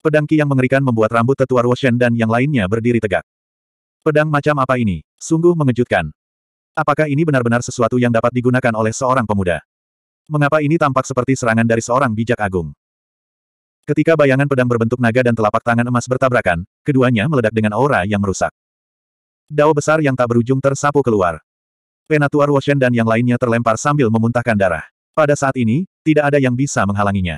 Pedang Ki yang mengerikan membuat rambut tetua Ruoshen dan yang lainnya berdiri tegak. Pedang macam apa ini? Sungguh mengejutkan. Apakah ini benar-benar sesuatu yang dapat digunakan oleh seorang pemuda? Mengapa ini tampak seperti serangan dari seorang bijak agung? Ketika bayangan pedang berbentuk naga dan telapak tangan emas bertabrakan, keduanya meledak dengan aura yang merusak. Dao besar yang tak berujung tersapu keluar. Penatuar Woshen dan yang lainnya terlempar sambil memuntahkan darah. Pada saat ini, tidak ada yang bisa menghalanginya.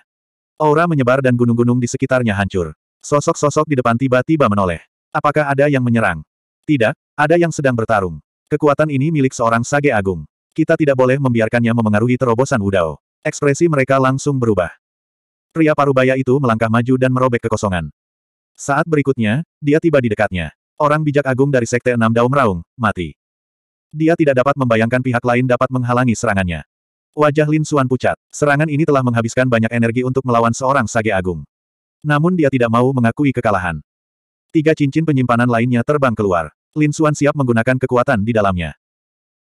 Aura menyebar dan gunung-gunung di sekitarnya hancur. Sosok-sosok di depan tiba-tiba menoleh. Apakah ada yang menyerang? Tidak, ada yang sedang bertarung. Kekuatan ini milik seorang sage agung. Kita tidak boleh membiarkannya memengaruhi terobosan Wudao. Ekspresi mereka langsung berubah. Pria parubaya itu melangkah maju dan merobek kekosongan. Saat berikutnya, dia tiba di dekatnya. Orang bijak agung dari Sekte Enam Daum Raung, mati. Dia tidak dapat membayangkan pihak lain dapat menghalangi serangannya. Wajah Lin Suan pucat. Serangan ini telah menghabiskan banyak energi untuk melawan seorang sage agung. Namun dia tidak mau mengakui kekalahan. Tiga cincin penyimpanan lainnya terbang keluar. Lin Suan siap menggunakan kekuatan di dalamnya.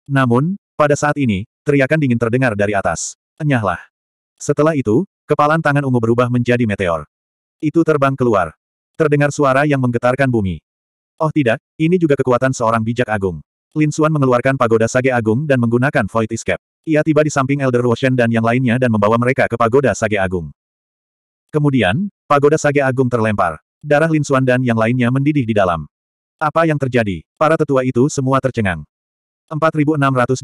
Namun, pada saat ini, teriakan dingin terdengar dari atas. Enyahlah. Setelah itu, kepalan tangan ungu berubah menjadi meteor. Itu terbang keluar. Terdengar suara yang menggetarkan bumi. Oh tidak, ini juga kekuatan seorang bijak agung. Lin Xuan mengeluarkan pagoda Sage Agung dan menggunakan Void Escape. Ia tiba di samping Elder Woshen dan yang lainnya dan membawa mereka ke pagoda Sage Agung. Kemudian, pagoda Sage Agung terlempar. Darah Lin Xuan dan yang lainnya mendidih di dalam. Apa yang terjadi? Para tetua itu semua tercengang. 4626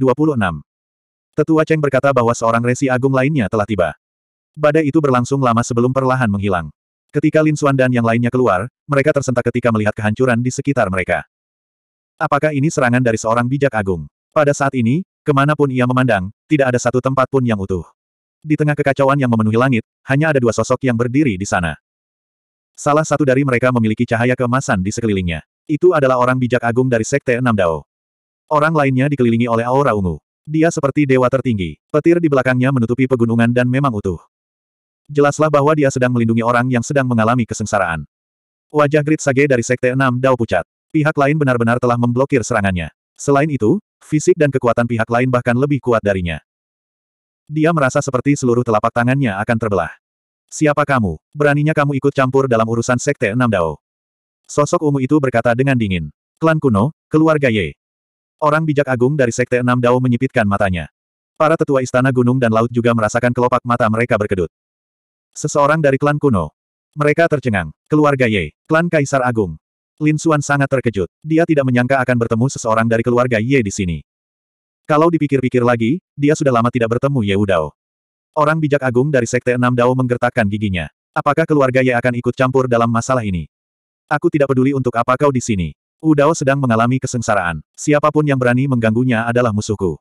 Tetua Cheng berkata bahwa seorang resi agung lainnya telah tiba. Badai itu berlangsung lama sebelum perlahan menghilang. Ketika Lin Suan dan yang lainnya keluar, mereka tersentak ketika melihat kehancuran di sekitar mereka. Apakah ini serangan dari seorang bijak agung? Pada saat ini, kemanapun ia memandang, tidak ada satu tempat pun yang utuh. Di tengah kekacauan yang memenuhi langit, hanya ada dua sosok yang berdiri di sana. Salah satu dari mereka memiliki cahaya keemasan di sekelilingnya. Itu adalah orang bijak agung dari Sekte Enam Dao. Orang lainnya dikelilingi oleh aura ungu. Dia seperti dewa tertinggi. Petir di belakangnya menutupi pegunungan dan memang utuh. Jelaslah bahwa dia sedang melindungi orang yang sedang mengalami kesengsaraan. Wajah Grid Sage dari Sekte 6 Dao pucat. Pihak lain benar-benar telah memblokir serangannya. Selain itu, fisik dan kekuatan pihak lain bahkan lebih kuat darinya. Dia merasa seperti seluruh telapak tangannya akan terbelah. Siapa kamu? Beraninya kamu ikut campur dalam urusan Sekte 6 Dao. Sosok ungu itu berkata dengan dingin. Klan kuno, keluarga Ye. Orang bijak agung dari Sekte Enam Dao menyipitkan matanya. Para tetua istana gunung dan laut juga merasakan kelopak mata mereka berkedut. Seseorang dari klan kuno. Mereka tercengang. Keluarga Ye, klan Kaisar Agung. Lin Suan sangat terkejut. Dia tidak menyangka akan bertemu seseorang dari keluarga Ye di sini. Kalau dipikir-pikir lagi, dia sudah lama tidak bertemu Ye Udao. Orang bijak agung dari Sekte Enam Dao menggertakkan giginya. Apakah keluarga Ye akan ikut campur dalam masalah ini? Aku tidak peduli untuk apa kau di sini. Udao sedang mengalami kesengsaraan. Siapapun yang berani mengganggunya adalah musuhku.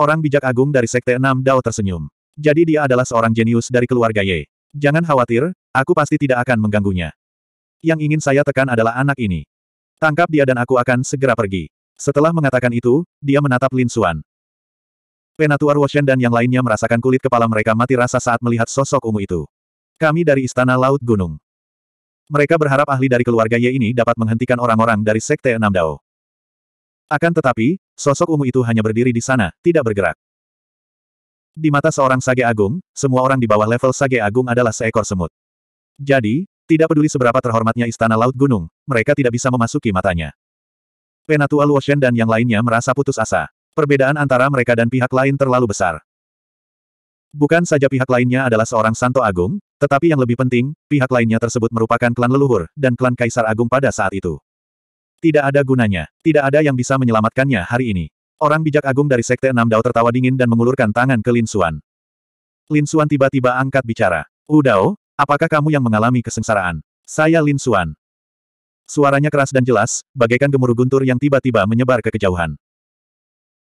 Orang bijak agung dari Sekte Enam Dao tersenyum. Jadi dia adalah seorang jenius dari keluarga Ye. Jangan khawatir, aku pasti tidak akan mengganggunya. Yang ingin saya tekan adalah anak ini. Tangkap dia dan aku akan segera pergi. Setelah mengatakan itu, dia menatap Lin Xuan. Penatuar Ruoshen dan yang lainnya merasakan kulit kepala mereka mati rasa saat melihat sosok ungu itu. Kami dari Istana Laut Gunung. Mereka berharap ahli dari keluarga Ye ini dapat menghentikan orang-orang dari Sekte Enam Dao. Akan tetapi, sosok ungu itu hanya berdiri di sana, tidak bergerak. Di mata seorang Sage Agung, semua orang di bawah level Sage Agung adalah seekor semut. Jadi, tidak peduli seberapa terhormatnya Istana Laut Gunung, mereka tidak bisa memasuki matanya. Penatua Luoshen dan yang lainnya merasa putus asa. Perbedaan antara mereka dan pihak lain terlalu besar. Bukan saja pihak lainnya adalah seorang Santo Agung, tetapi yang lebih penting, pihak lainnya tersebut merupakan klan leluhur, dan klan Kaisar Agung pada saat itu. Tidak ada gunanya, tidak ada yang bisa menyelamatkannya hari ini. Orang bijak agung dari Sekte Enam Dao tertawa dingin dan mengulurkan tangan ke Lin Xuan. Lin Xuan tiba-tiba angkat bicara. Dao, apakah kamu yang mengalami kesengsaraan? Saya Lin Xuan. Suaranya keras dan jelas, bagaikan gemuruh guntur yang tiba-tiba menyebar ke kejauhan.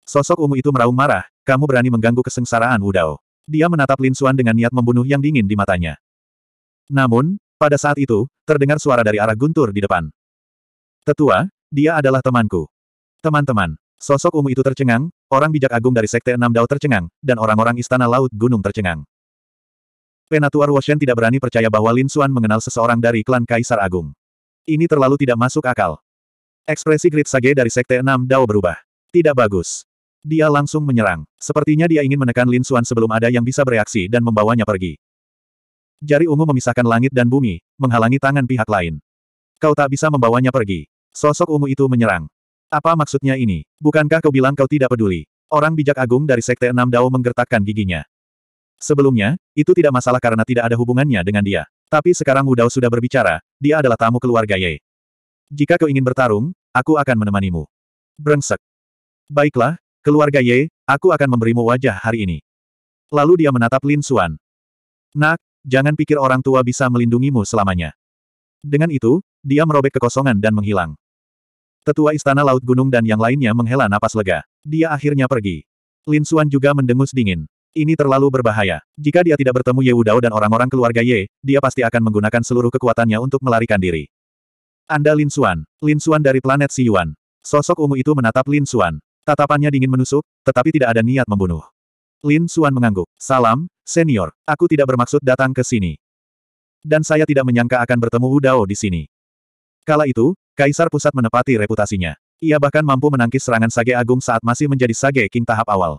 Sosok ungu itu meraung marah, kamu berani mengganggu kesengsaraan Dao? Dia menatap Lin Xuan dengan niat membunuh yang dingin di matanya. Namun, pada saat itu, terdengar suara dari arah guntur di depan. Tetua, dia adalah temanku. Teman-teman, Sosok ungu itu tercengang, orang bijak agung dari Sekte Enam Dao tercengang, dan orang-orang Istana Laut Gunung tercengang. Penatua Ruoshen tidak berani percaya bahwa Lin Xuan mengenal seseorang dari klan Kaisar Agung. Ini terlalu tidak masuk akal. Ekspresi Grid Sage dari Sekte Enam Dao berubah. Tidak bagus. Dia langsung menyerang. Sepertinya dia ingin menekan Lin Xuan sebelum ada yang bisa bereaksi dan membawanya pergi. Jari ungu memisahkan langit dan bumi, menghalangi tangan pihak lain. Kau tak bisa membawanya pergi. Sosok ungu itu menyerang. Apa maksudnya ini? Bukankah kau bilang kau tidak peduli? Orang bijak agung dari Sekte Enam Dao menggertakkan giginya. Sebelumnya, itu tidak masalah karena tidak ada hubungannya dengan dia. Tapi sekarang Wudao sudah berbicara, dia adalah tamu keluarga Ye. Jika kau ingin bertarung, aku akan menemanimu. Brengsek. Baiklah, keluarga Ye, aku akan memberimu wajah hari ini. Lalu dia menatap Lin Xuan. Nak, jangan pikir orang tua bisa melindungimu selamanya. Dengan itu, dia merobek kekosongan dan menghilang. Tetua Istana Laut Gunung dan yang lainnya menghela napas lega. Dia akhirnya pergi. Lin Xuan juga mendengus dingin. Ini terlalu berbahaya. Jika dia tidak bertemu Ye Wudao dan orang-orang keluarga Ye, dia pasti akan menggunakan seluruh kekuatannya untuk melarikan diri. Anda Lin Xuan. Lin Xuan dari planet Si Yuan. Sosok ungu itu menatap Lin Xuan. Tatapannya dingin menusuk, tetapi tidak ada niat membunuh. Lin Xuan mengangguk. Salam, senior. Aku tidak bermaksud datang ke sini. Dan saya tidak menyangka akan bertemu Wudao di sini. Kala itu, Kaisar Pusat menepati reputasinya. Ia bahkan mampu menangkis serangan Sage Agung saat masih menjadi Sage King tahap awal.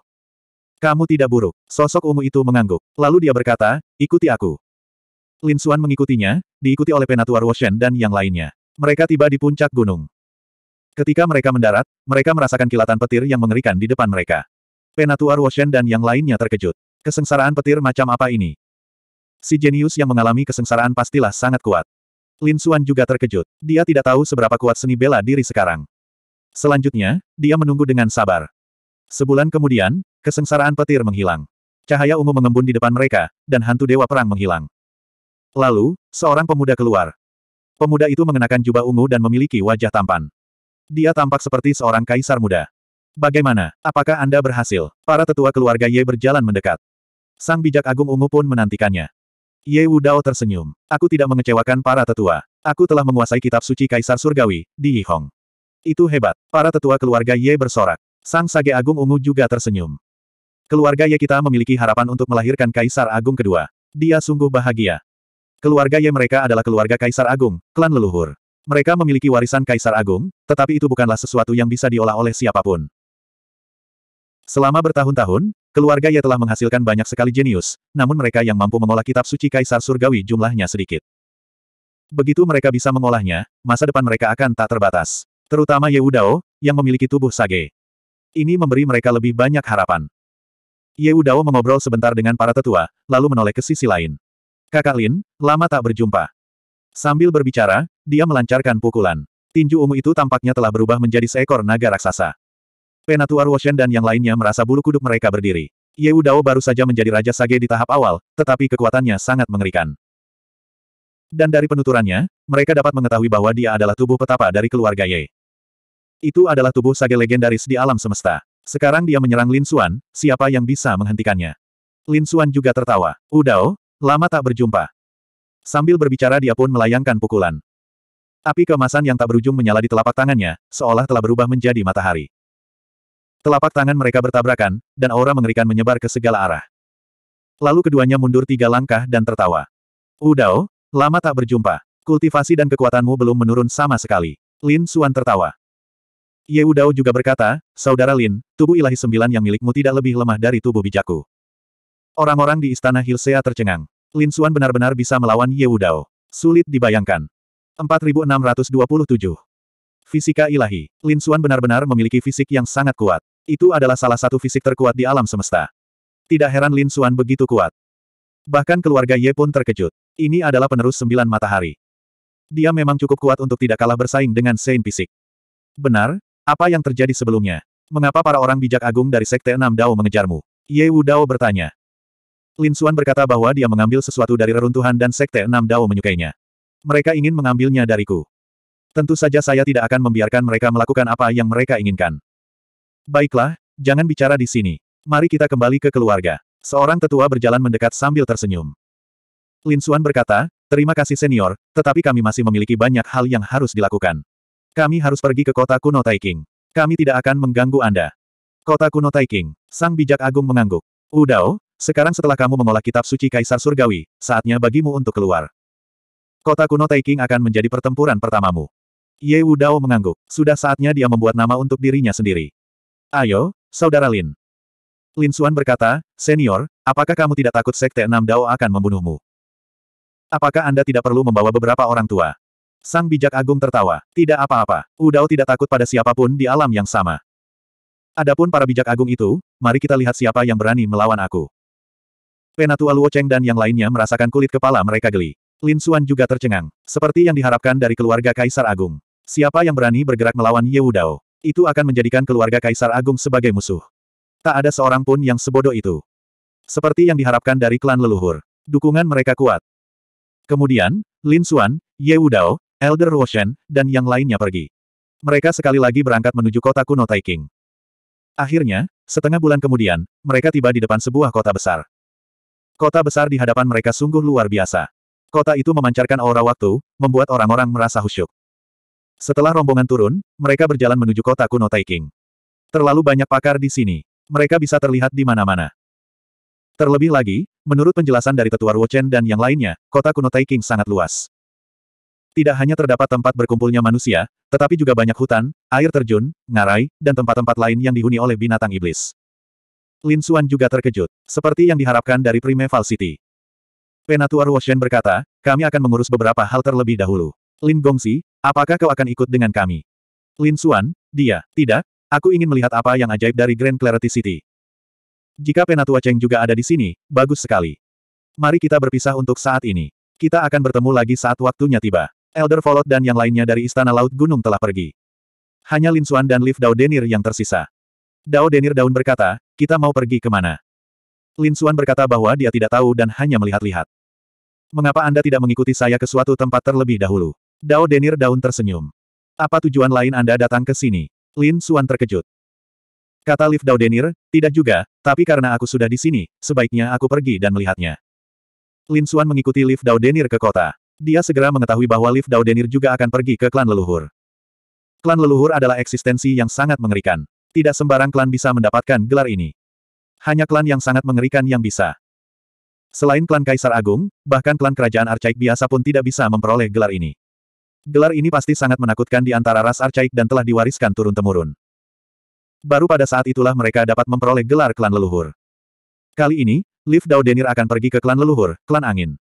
Kamu tidak buruk. Sosok ungu itu mengangguk. Lalu dia berkata, ikuti aku. Lin Xuan mengikutinya, diikuti oleh Penatua Ruoshen dan yang lainnya. Mereka tiba di puncak gunung. Ketika mereka mendarat, mereka merasakan kilatan petir yang mengerikan di depan mereka. Penatua Ruoshen dan yang lainnya terkejut. Kesengsaraan petir macam apa ini? Si jenius yang mengalami kesengsaraan pastilah sangat kuat. Lin Xuan juga terkejut. Dia tidak tahu seberapa kuat seni bela diri sekarang. Selanjutnya, dia menunggu dengan sabar. Sebulan kemudian, kesengsaraan petir menghilang. Cahaya ungu mengembun di depan mereka, dan hantu dewa perang menghilang. Lalu, seorang pemuda keluar. Pemuda itu mengenakan jubah ungu dan memiliki wajah tampan. Dia tampak seperti seorang kaisar muda. Bagaimana, apakah Anda berhasil? Para tetua keluarga Ye berjalan mendekat. Sang bijak agung ungu pun menantikannya. Ye Wu Dao tersenyum. Aku tidak mengecewakan para tetua. Aku telah menguasai kitab suci Kaisar Surgawi, di Yi Hong. Itu hebat. Para tetua keluarga Ye bersorak. Sang Sage Agung Ungu juga tersenyum. Keluarga Ye kita memiliki harapan untuk melahirkan Kaisar Agung kedua. Dia sungguh bahagia. Keluarga Ye mereka adalah keluarga Kaisar Agung, klan leluhur. Mereka memiliki warisan Kaisar Agung, tetapi itu bukanlah sesuatu yang bisa diolah oleh siapapun. Selama bertahun-tahun, keluarga ia telah menghasilkan banyak sekali jenius, namun mereka yang mampu mengolah kitab suci Kaisar Surgawi jumlahnya sedikit. Begitu mereka bisa mengolahnya, masa depan mereka akan tak terbatas. Terutama Yeudao, yang memiliki tubuh sage. Ini memberi mereka lebih banyak harapan. Yeudao mengobrol sebentar dengan para tetua, lalu menoleh ke sisi lain. Kakak Lin, lama tak berjumpa. Sambil berbicara, dia melancarkan pukulan. Tinju ungu itu tampaknya telah berubah menjadi seekor naga raksasa. Penatuar Ruoshen dan yang lainnya merasa bulu kuduk mereka berdiri. Ye Dao baru saja menjadi Raja Sage di tahap awal, tetapi kekuatannya sangat mengerikan. Dan dari penuturannya, mereka dapat mengetahui bahwa dia adalah tubuh petapa dari keluarga Ye. Itu adalah tubuh Sage legendaris di alam semesta. Sekarang dia menyerang Lin Xuan, siapa yang bisa menghentikannya? Lin Xuan juga tertawa. Udao, lama tak berjumpa. Sambil berbicara dia pun melayangkan pukulan. Api kemasan yang tak berujung menyala di telapak tangannya, seolah telah berubah menjadi matahari. Telapak tangan mereka bertabrakan, dan aura mengerikan menyebar ke segala arah. Lalu keduanya mundur tiga langkah dan tertawa. Udao, lama tak berjumpa. Kultivasi dan kekuatanmu belum menurun sama sekali. Lin Suan tertawa. Ye Udao juga berkata, Saudara Lin, tubuh ilahi sembilan yang milikmu tidak lebih lemah dari tubuh bijakku. Orang-orang di istana Hilsea tercengang. Lin Suan benar-benar bisa melawan Ye Udao. Sulit dibayangkan. 4627. Fisika ilahi. Lin Suan benar-benar memiliki fisik yang sangat kuat. Itu adalah salah satu fisik terkuat di alam semesta. Tidak heran Lin Suan begitu kuat. Bahkan keluarga Ye pun terkejut. Ini adalah penerus sembilan matahari. Dia memang cukup kuat untuk tidak kalah bersaing dengan Sein Fisik. Benar, apa yang terjadi sebelumnya? Mengapa para orang bijak agung dari Sekte Enam Dao mengejarmu? Ye Wu Dao bertanya. Lin Suan berkata bahwa dia mengambil sesuatu dari reruntuhan dan Sekte Enam Dao menyukainya. Mereka ingin mengambilnya dariku. Tentu saja saya tidak akan membiarkan mereka melakukan apa yang mereka inginkan. Baiklah, jangan bicara di sini. Mari kita kembali ke keluarga. Seorang tetua berjalan mendekat sambil tersenyum. Lin Suan berkata, terima kasih senior, tetapi kami masih memiliki banyak hal yang harus dilakukan. Kami harus pergi ke kota kuno Taiking. Kami tidak akan mengganggu Anda. Kota kuno Taiking. Sang bijak agung mengangguk. Udao, sekarang setelah kamu mengolah kitab suci Kaisar Surgawi, saatnya bagimu untuk keluar. Kota kuno Taiking akan menjadi pertempuran pertamamu. Ye Udao mengangguk. Sudah saatnya dia membuat nama untuk dirinya sendiri. Ayo, Saudara Lin. Lin Suan berkata, Senior, apakah kamu tidak takut Sekte Enam Dao akan membunuhmu? Apakah Anda tidak perlu membawa beberapa orang tua? Sang bijak agung tertawa. Tidak apa-apa, Udao tidak takut pada siapapun di alam yang sama. Adapun para bijak agung itu, mari kita lihat siapa yang berani melawan aku. Penatua Luo Cheng dan yang lainnya merasakan kulit kepala mereka geli. Lin Suan juga tercengang, seperti yang diharapkan dari keluarga Kaisar Agung. Siapa yang berani bergerak melawan Ye Udao? Itu akan menjadikan keluarga Kaisar Agung sebagai musuh. Tak ada seorang pun yang sebodoh itu. Seperti yang diharapkan dari klan leluhur. Dukungan mereka kuat. Kemudian, Lin Xuan, Ye Wudao, Elder Roshen, dan yang lainnya pergi. Mereka sekali lagi berangkat menuju kota kuno Taiking. Akhirnya, setengah bulan kemudian, mereka tiba di depan sebuah kota besar. Kota besar di hadapan mereka sungguh luar biasa. Kota itu memancarkan aura waktu, membuat orang-orang merasa khusyuk. Setelah rombongan turun, mereka berjalan menuju kota kuno Taiking. Terlalu banyak pakar di sini. Mereka bisa terlihat di mana-mana. Terlebih lagi, menurut penjelasan dari tetua Ruochen dan yang lainnya, kota kuno Taiking sangat luas. Tidak hanya terdapat tempat berkumpulnya manusia, tetapi juga banyak hutan, air terjun, ngarai, dan tempat-tempat lain yang dihuni oleh binatang iblis. Lin Xuan juga terkejut, seperti yang diharapkan dari Primeval City. Penatua Ruoshen berkata, kami akan mengurus beberapa hal terlebih dahulu. Lin Gongsi, Apakah kau akan ikut dengan kami? Lin Xuan, dia, tidak, aku ingin melihat apa yang ajaib dari Grand Clarity City. Jika Penatua Cheng juga ada di sini, bagus sekali. Mari kita berpisah untuk saat ini. Kita akan bertemu lagi saat waktunya tiba. Elder Volot dan yang lainnya dari Istana Laut Gunung telah pergi. Hanya Lin Xuan dan Liv Dao Denir yang tersisa. Dao Denir Daun berkata, kita mau pergi kemana? Lin Xuan berkata bahwa dia tidak tahu dan hanya melihat-lihat. Mengapa Anda tidak mengikuti saya ke suatu tempat terlebih dahulu? Dao Denir Daun tersenyum. Apa tujuan lain Anda datang ke sini? Lin Suan terkejut. Kata Liv Dao Denir, tidak juga, tapi karena aku sudah di sini, sebaiknya aku pergi dan melihatnya. Lin Suan mengikuti Liv Dao Denir ke kota. Dia segera mengetahui bahwa Liv Dao Denir juga akan pergi ke klan leluhur. Klan leluhur adalah eksistensi yang sangat mengerikan. Tidak sembarang klan bisa mendapatkan gelar ini. Hanya klan yang sangat mengerikan yang bisa. Selain klan Kaisar Agung, bahkan klan Kerajaan Arcaik biasa pun tidak bisa memperoleh gelar ini. Gelar ini pasti sangat menakutkan di antara ras arcaik dan telah diwariskan turun-temurun. Baru pada saat itulah mereka dapat memperoleh gelar klan leluhur. Kali ini, Liv Denir akan pergi ke klan leluhur, klan angin.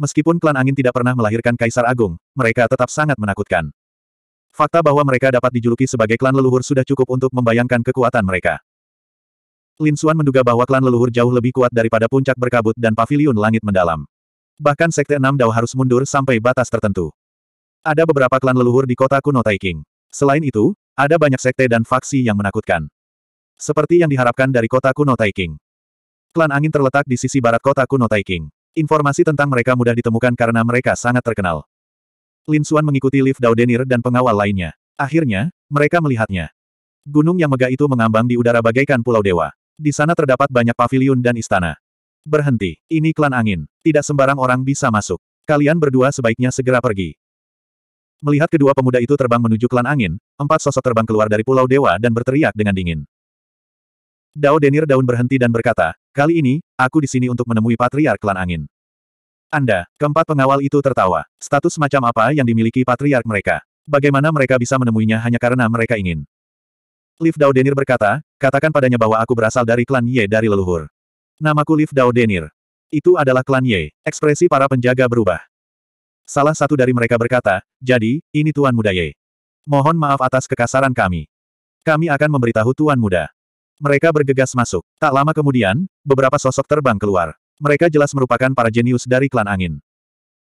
Meskipun klan angin tidak pernah melahirkan Kaisar Agung, mereka tetap sangat menakutkan. Fakta bahwa mereka dapat dijuluki sebagai klan leluhur sudah cukup untuk membayangkan kekuatan mereka. Lin Xuan menduga bahwa klan leluhur jauh lebih kuat daripada puncak berkabut dan paviliun langit mendalam. Bahkan Sekte Enam Dao harus mundur sampai batas tertentu. Ada beberapa klan leluhur di kota kuno Taiking. Selain itu, ada banyak sekte dan faksi yang menakutkan. Seperti yang diharapkan dari kota kuno Taiking. Klan angin terletak di sisi barat kota kuno Taiking. Informasi tentang mereka mudah ditemukan karena mereka sangat terkenal. Lin Xuan mengikuti lift Daudenir dan pengawal lainnya. Akhirnya, mereka melihatnya. Gunung yang megah itu mengambang di udara bagaikan pulau dewa. Di sana terdapat banyak paviliun dan istana. Berhenti, ini klan angin. Tidak sembarang orang bisa masuk. Kalian berdua sebaiknya segera pergi. Melihat kedua pemuda itu terbang menuju klan angin, empat sosok terbang keluar dari Pulau Dewa dan berteriak dengan dingin. Dao Denir Daun berhenti dan berkata, kali ini, aku di sini untuk menemui Patriark Klan Angin. Anda, keempat pengawal itu tertawa. Status macam apa yang dimiliki Patriark mereka? Bagaimana mereka bisa menemuinya hanya karena mereka ingin? Liv Dao Denir berkata, katakan padanya bahwa aku berasal dari klan Ye dari leluhur. Namaku Liv Dao Denir. Itu adalah klan Ye. Ekspresi para penjaga berubah. Salah satu dari mereka berkata, jadi, ini Tuan Muda Ye. Mohon maaf atas kekasaran kami. Kami akan memberitahu Tuan Muda. Mereka bergegas masuk. Tak lama kemudian, beberapa sosok terbang keluar. Mereka jelas merupakan para jenius dari klan angin.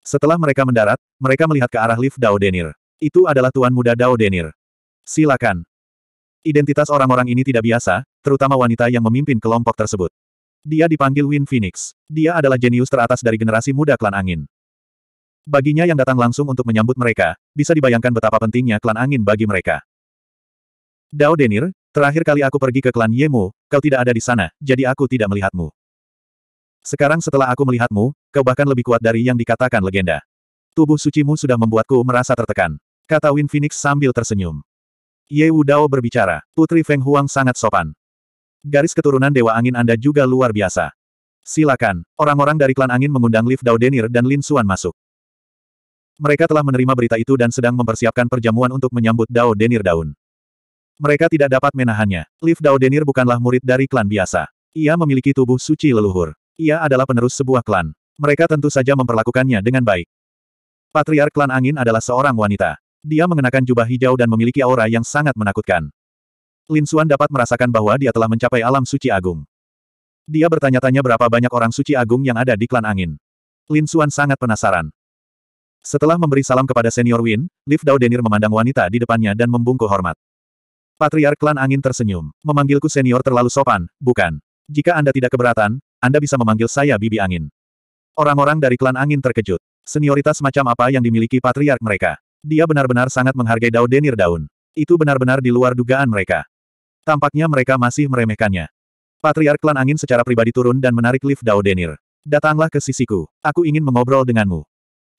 Setelah mereka mendarat, mereka melihat ke arah lift Dao Denir. Itu adalah Tuan Muda Dao Denir. Silakan. Identitas orang-orang ini tidak biasa, terutama wanita yang memimpin kelompok tersebut. Dia dipanggil Win Phoenix. Dia adalah jenius teratas dari generasi muda klan angin. Baginya yang datang langsung untuk menyambut mereka, bisa dibayangkan betapa pentingnya klan angin bagi mereka. Dao Denir, terakhir kali aku pergi ke klan Yemu, kau tidak ada di sana, jadi aku tidak melihatmu. Sekarang setelah aku melihatmu, kau bahkan lebih kuat dari yang dikatakan legenda. Tubuh sucimu sudah membuatku merasa tertekan. Kata Win Phoenix sambil tersenyum. Ye Wu Dao berbicara, Putri Feng Huang sangat sopan. Garis keturunan Dewa Angin Anda juga luar biasa. Silakan, orang-orang dari klan angin mengundang Liv Dao Denir dan Lin Suan masuk. Mereka telah menerima berita itu dan sedang mempersiapkan perjamuan untuk menyambut Dao Denir Daun. Mereka tidak dapat menahannya. Liv Dao Denir bukanlah murid dari klan biasa. Ia memiliki tubuh suci leluhur. Ia adalah penerus sebuah klan. Mereka tentu saja memperlakukannya dengan baik. Patriark klan angin adalah seorang wanita. Dia mengenakan jubah hijau dan memiliki aura yang sangat menakutkan. Lin Xuan dapat merasakan bahwa dia telah mencapai alam suci agung. Dia bertanya-tanya berapa banyak orang suci agung yang ada di klan angin. Lin Xuan sangat penasaran. Setelah memberi salam kepada senior Win, Liv Dao Denir memandang wanita di depannya dan membungkuk hormat. Patriark klan angin tersenyum. Memanggilku senior terlalu sopan, bukan? Jika Anda tidak keberatan, Anda bisa memanggil saya bibi angin. Orang-orang dari klan angin terkejut. Senioritas macam apa yang dimiliki patriark mereka? Dia benar-benar sangat menghargai Dao Denir Daun. Itu benar-benar di luar dugaan mereka. Tampaknya mereka masih meremehkannya. Patriark klan angin secara pribadi turun dan menarik liv Dao Denir. Datanglah ke sisiku. Aku ingin mengobrol denganmu.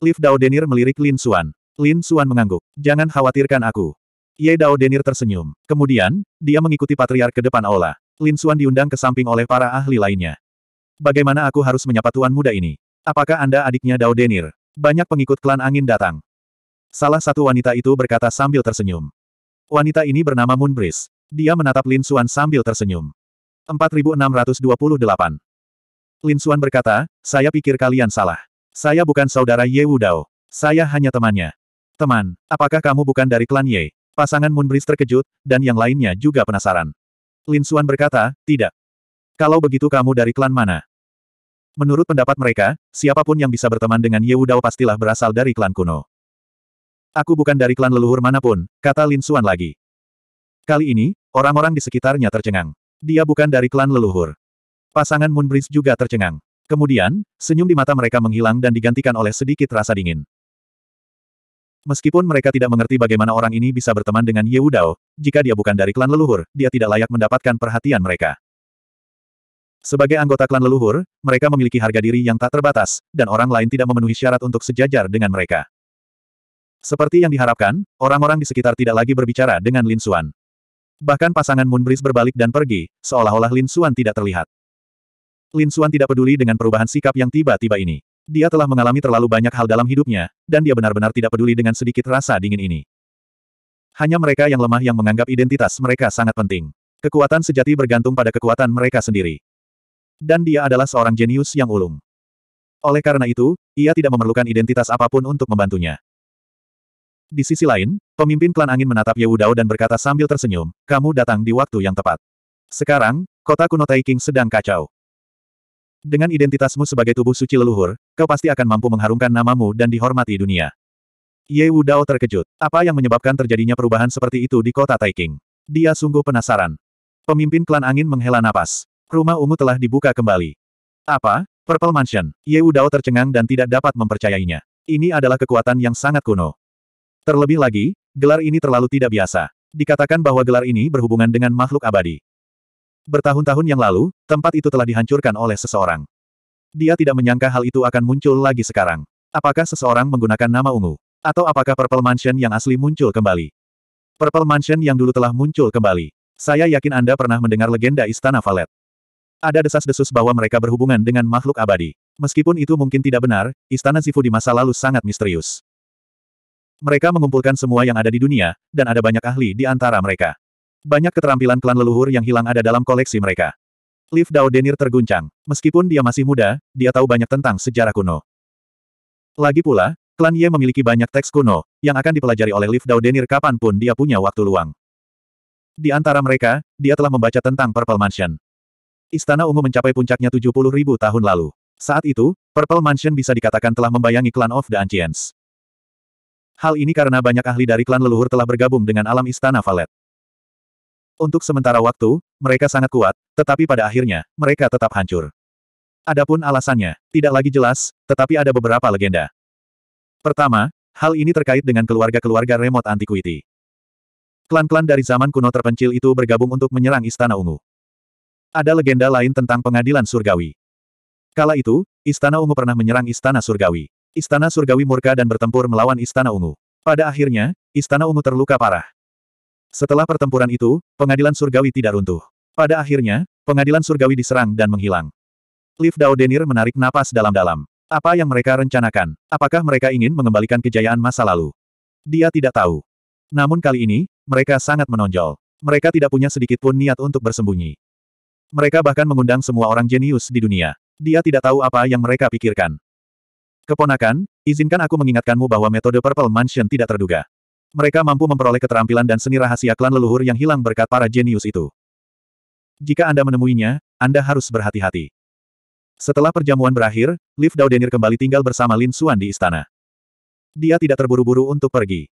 Cliff Dao Denir melirik Lin Xuan. Lin Xuan mengangguk. Jangan khawatirkan aku. Ye Dao Denir tersenyum. Kemudian, dia mengikuti patriark ke depan aula. Lin Xuan diundang ke samping oleh para ahli lainnya. Bagaimana aku harus menyapa tuan muda ini? Apakah Anda adiknya Dao Denir? Banyak pengikut klan angin datang. Salah satu wanita itu berkata sambil tersenyum. Wanita ini bernama Moonbreeze. Dia menatap Lin Xuan sambil tersenyum. 4628. Lin Xuan berkata, saya pikir kalian salah. Saya bukan saudara Ye Wudao. Saya hanya temannya. Teman, apakah kamu bukan dari klan Ye? Pasangan Moonbreeze terkejut, dan yang lainnya juga penasaran. Lin Xuan berkata, tidak. Kalau begitu kamu dari klan mana? Menurut pendapat mereka, siapapun yang bisa berteman dengan Ye Wudao pastilah berasal dari klan kuno. Aku bukan dari klan leluhur manapun, kata Lin Xuan lagi. Kali ini, orang-orang di sekitarnya tercengang. Dia bukan dari klan leluhur. Pasangan Moonbreeze juga tercengang. Kemudian, senyum di mata mereka menghilang dan digantikan oleh sedikit rasa dingin. Meskipun mereka tidak mengerti bagaimana orang ini bisa berteman dengan Ye Wudao, jika dia bukan dari klan leluhur, dia tidak layak mendapatkan perhatian mereka. Sebagai anggota klan leluhur, mereka memiliki harga diri yang tak terbatas, dan orang lain tidak memenuhi syarat untuk sejajar dengan mereka. Seperti yang diharapkan, orang-orang di sekitar tidak lagi berbicara dengan Lin Xuan. Bahkan pasangan Moonbreeze berbalik dan pergi, seolah-olah Lin Xuan tidak terlihat. Lin Xuan tidak peduli dengan perubahan sikap yang tiba-tiba ini. Dia telah mengalami terlalu banyak hal dalam hidupnya, dan dia benar-benar tidak peduli dengan sedikit rasa dingin ini. Hanya mereka yang lemah yang menganggap identitas mereka sangat penting. Kekuatan sejati bergantung pada kekuatan mereka sendiri. Dan dia adalah seorang jenius yang ulung. Oleh karena itu, ia tidak memerlukan identitas apapun untuk membantunya. Di sisi lain, pemimpin klan angin menatap Ye Dao dan berkata sambil tersenyum, kamu datang di waktu yang tepat. Sekarang, kota kuno Taiking sedang kacau. Dengan identitasmu sebagai tubuh suci leluhur, kau pasti akan mampu mengharumkan namamu dan dihormati dunia. Ye Wu Dao terkejut. Apa yang menyebabkan terjadinya perubahan seperti itu di kota Taiking? Dia sungguh penasaran. Pemimpin klan angin menghela napas. Rumah ungu telah dibuka kembali. Apa? Purple Mansion. Ye Wu Dao tercengang dan tidak dapat mempercayainya. Ini adalah kekuatan yang sangat kuno. Terlebih lagi, gelar ini terlalu tidak biasa. Dikatakan bahwa gelar ini berhubungan dengan makhluk abadi. Bertahun-tahun yang lalu, tempat itu telah dihancurkan oleh seseorang. Dia tidak menyangka hal itu akan muncul lagi sekarang. Apakah seseorang menggunakan nama ungu? Atau apakah Purple Mansion yang asli muncul kembali? Purple Mansion yang dulu telah muncul kembali. Saya yakin Anda pernah mendengar legenda Istana Valet. Ada desas-desus bahwa mereka berhubungan dengan makhluk abadi. Meskipun itu mungkin tidak benar, Istana Zifu di masa lalu sangat misterius. Mereka mengumpulkan semua yang ada di dunia, dan ada banyak ahli di antara mereka. Banyak keterampilan klan leluhur yang hilang ada dalam koleksi mereka. Liv Dao Denir terguncang. Meskipun dia masih muda, dia tahu banyak tentang sejarah kuno. Lagi pula, klan Ye memiliki banyak teks kuno, yang akan dipelajari oleh Liv Dao Denir kapanpun dia punya waktu luang. Di antara mereka, dia telah membaca tentang Purple Mansion. Istana Ungu mencapai puncaknya 70 ribu tahun lalu. Saat itu, Purple Mansion bisa dikatakan telah membayangi klan of the Ancients. Hal ini karena banyak ahli dari klan leluhur telah bergabung dengan alam istana Valet. Untuk sementara waktu, mereka sangat kuat, tetapi pada akhirnya, mereka tetap hancur. Adapun alasannya, tidak lagi jelas, tetapi ada beberapa legenda. Pertama, hal ini terkait dengan keluarga-keluarga remote antiquity. Klan-klan dari zaman kuno terpencil itu bergabung untuk menyerang Istana Ungu. Ada legenda lain tentang pengadilan surgawi. Kala itu, Istana Ungu pernah menyerang Istana Surgawi. Istana Surgawi murka dan bertempur melawan Istana Ungu. Pada akhirnya, Istana Ungu terluka parah. Setelah pertempuran itu, pengadilan surgawi tidak runtuh. Pada akhirnya, pengadilan surgawi diserang dan menghilang. Liv Daudenir menarik napas dalam-dalam. Apa yang mereka rencanakan? Apakah mereka ingin mengembalikan kejayaan masa lalu? Dia tidak tahu. Namun kali ini, mereka sangat menonjol. Mereka tidak punya sedikit pun niat untuk bersembunyi. Mereka bahkan mengundang semua orang jenius di dunia. Dia tidak tahu apa yang mereka pikirkan. Keponakan, izinkan aku mengingatkanmu bahwa metode Purple Mansion tidak terduga mereka mampu memperoleh keterampilan dan seni rahasia klan leluhur yang hilang berkat para jenius itu. Jika Anda menemuinya, Anda harus berhati-hati. Setelah perjamuan berakhir, Liv Daudenir kembali tinggal bersama Lin Suan di istana. Dia tidak terburu-buru untuk pergi.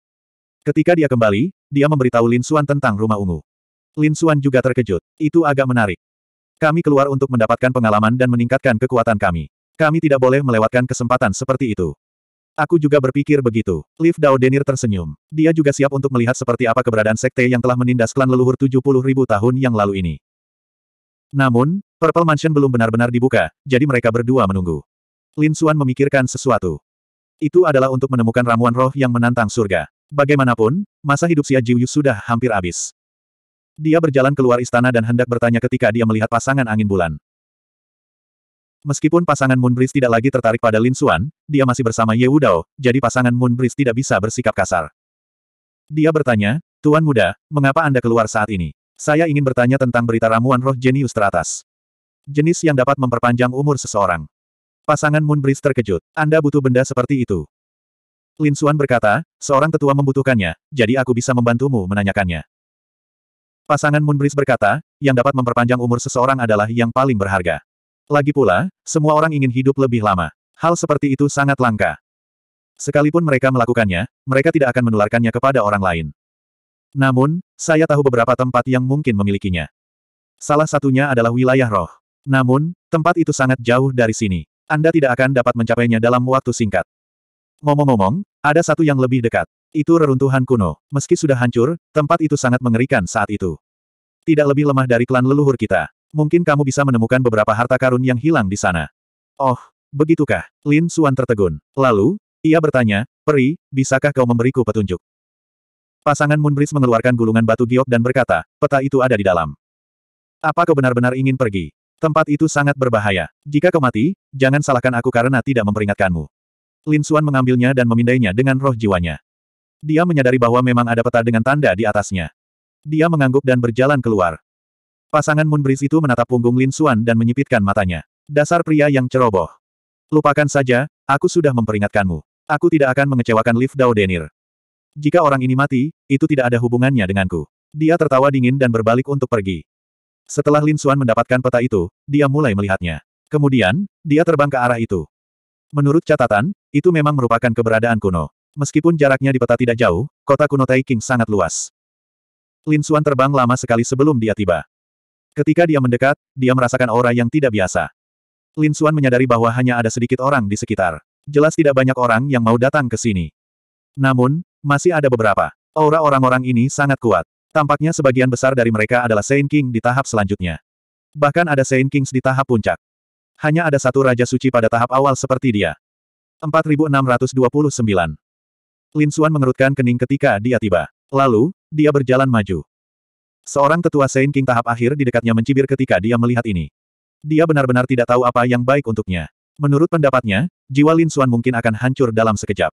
Ketika dia kembali, dia memberitahu Lin Suan tentang rumah ungu. Lin Suan juga terkejut. Itu agak menarik. Kami keluar untuk mendapatkan pengalaman dan meningkatkan kekuatan kami. Kami tidak boleh melewatkan kesempatan seperti itu. Aku juga berpikir begitu. Liv Dao Denir tersenyum. Dia juga siap untuk melihat seperti apa keberadaan sekte yang telah menindas klan leluhur 70 ribu tahun yang lalu ini. Namun, Purple Mansion belum benar-benar dibuka, jadi mereka berdua menunggu. Lin Xuan memikirkan sesuatu. Itu adalah untuk menemukan ramuan roh yang menantang surga. Bagaimanapun, masa hidup Xia Jiuyu sudah hampir habis. Dia berjalan keluar istana dan hendak bertanya ketika dia melihat pasangan angin bulan. Meskipun pasangan Moonbreeze tidak lagi tertarik pada Lin Xuan, dia masih bersama Ye Wudao, jadi pasangan Moonbreeze tidak bisa bersikap kasar. Dia bertanya, Tuan Muda, mengapa Anda keluar saat ini? Saya ingin bertanya tentang berita ramuan roh jenius teratas. Jenis yang dapat memperpanjang umur seseorang. Pasangan Moonbreeze terkejut. Anda butuh benda seperti itu. Lin Xuan berkata, seorang tetua membutuhkannya, jadi aku bisa membantumu menanyakannya. Pasangan Moonbreeze berkata, yang dapat memperpanjang umur seseorang adalah yang paling berharga. Lagi pula, semua orang ingin hidup lebih lama. Hal seperti itu sangat langka. Sekalipun mereka melakukannya, mereka tidak akan menularkannya kepada orang lain. Namun, saya tahu beberapa tempat yang mungkin memilikinya. Salah satunya adalah wilayah roh. Namun, tempat itu sangat jauh dari sini. Anda tidak akan dapat mencapainya dalam waktu singkat. Ngomong-ngomong, ada satu yang lebih dekat. Itu reruntuhan kuno. Meski sudah hancur, tempat itu sangat mengerikan saat itu. Tidak lebih lemah dari klan leluhur kita. Mungkin kamu bisa menemukan beberapa harta karun yang hilang di sana. Oh, begitukah? Lin Suan tertegun. Lalu, ia bertanya, Peri, bisakah kau memberiku petunjuk? Pasangan Moonbridge mengeluarkan gulungan batu giok dan berkata, peta itu ada di dalam. Apa kau benar-benar ingin pergi? Tempat itu sangat berbahaya. Jika kau mati, jangan salahkan aku karena tidak memperingatkanmu. Lin Suan mengambilnya dan memindainya dengan roh jiwanya. Dia menyadari bahwa memang ada peta dengan tanda di atasnya. Dia mengangguk dan berjalan keluar. Pasangan Moonbreeze itu menatap punggung Lin Suan dan menyipitkan matanya. Dasar pria yang ceroboh. Lupakan saja, aku sudah memperingatkanmu. Aku tidak akan mengecewakan Liv Dao Denir. Jika orang ini mati, itu tidak ada hubungannya denganku. Dia tertawa dingin dan berbalik untuk pergi. Setelah Lin Suan mendapatkan peta itu, dia mulai melihatnya. Kemudian, dia terbang ke arah itu. Menurut catatan, itu memang merupakan keberadaan kuno. Meskipun jaraknya di peta tidak jauh, kota kuno Taiking sangat luas. Lin Suan terbang lama sekali sebelum dia tiba. Ketika dia mendekat, dia merasakan aura yang tidak biasa. Lin Xuan menyadari bahwa hanya ada sedikit orang di sekitar. Jelas tidak banyak orang yang mau datang ke sini. Namun, masih ada beberapa. Aura orang-orang ini sangat kuat. Tampaknya sebagian besar dari mereka adalah Saint King di tahap selanjutnya. Bahkan ada Saint Kings di tahap puncak. Hanya ada satu Raja Suci pada tahap awal seperti dia. 4629. Lin Xuan mengerutkan kening ketika dia tiba. Lalu, dia berjalan maju. Seorang tetua Saint King tahap akhir di dekatnya mencibir ketika dia melihat ini. Dia benar-benar tidak tahu apa yang baik untuknya. Menurut pendapatnya, jiwa Lin Suan mungkin akan hancur dalam sekejap.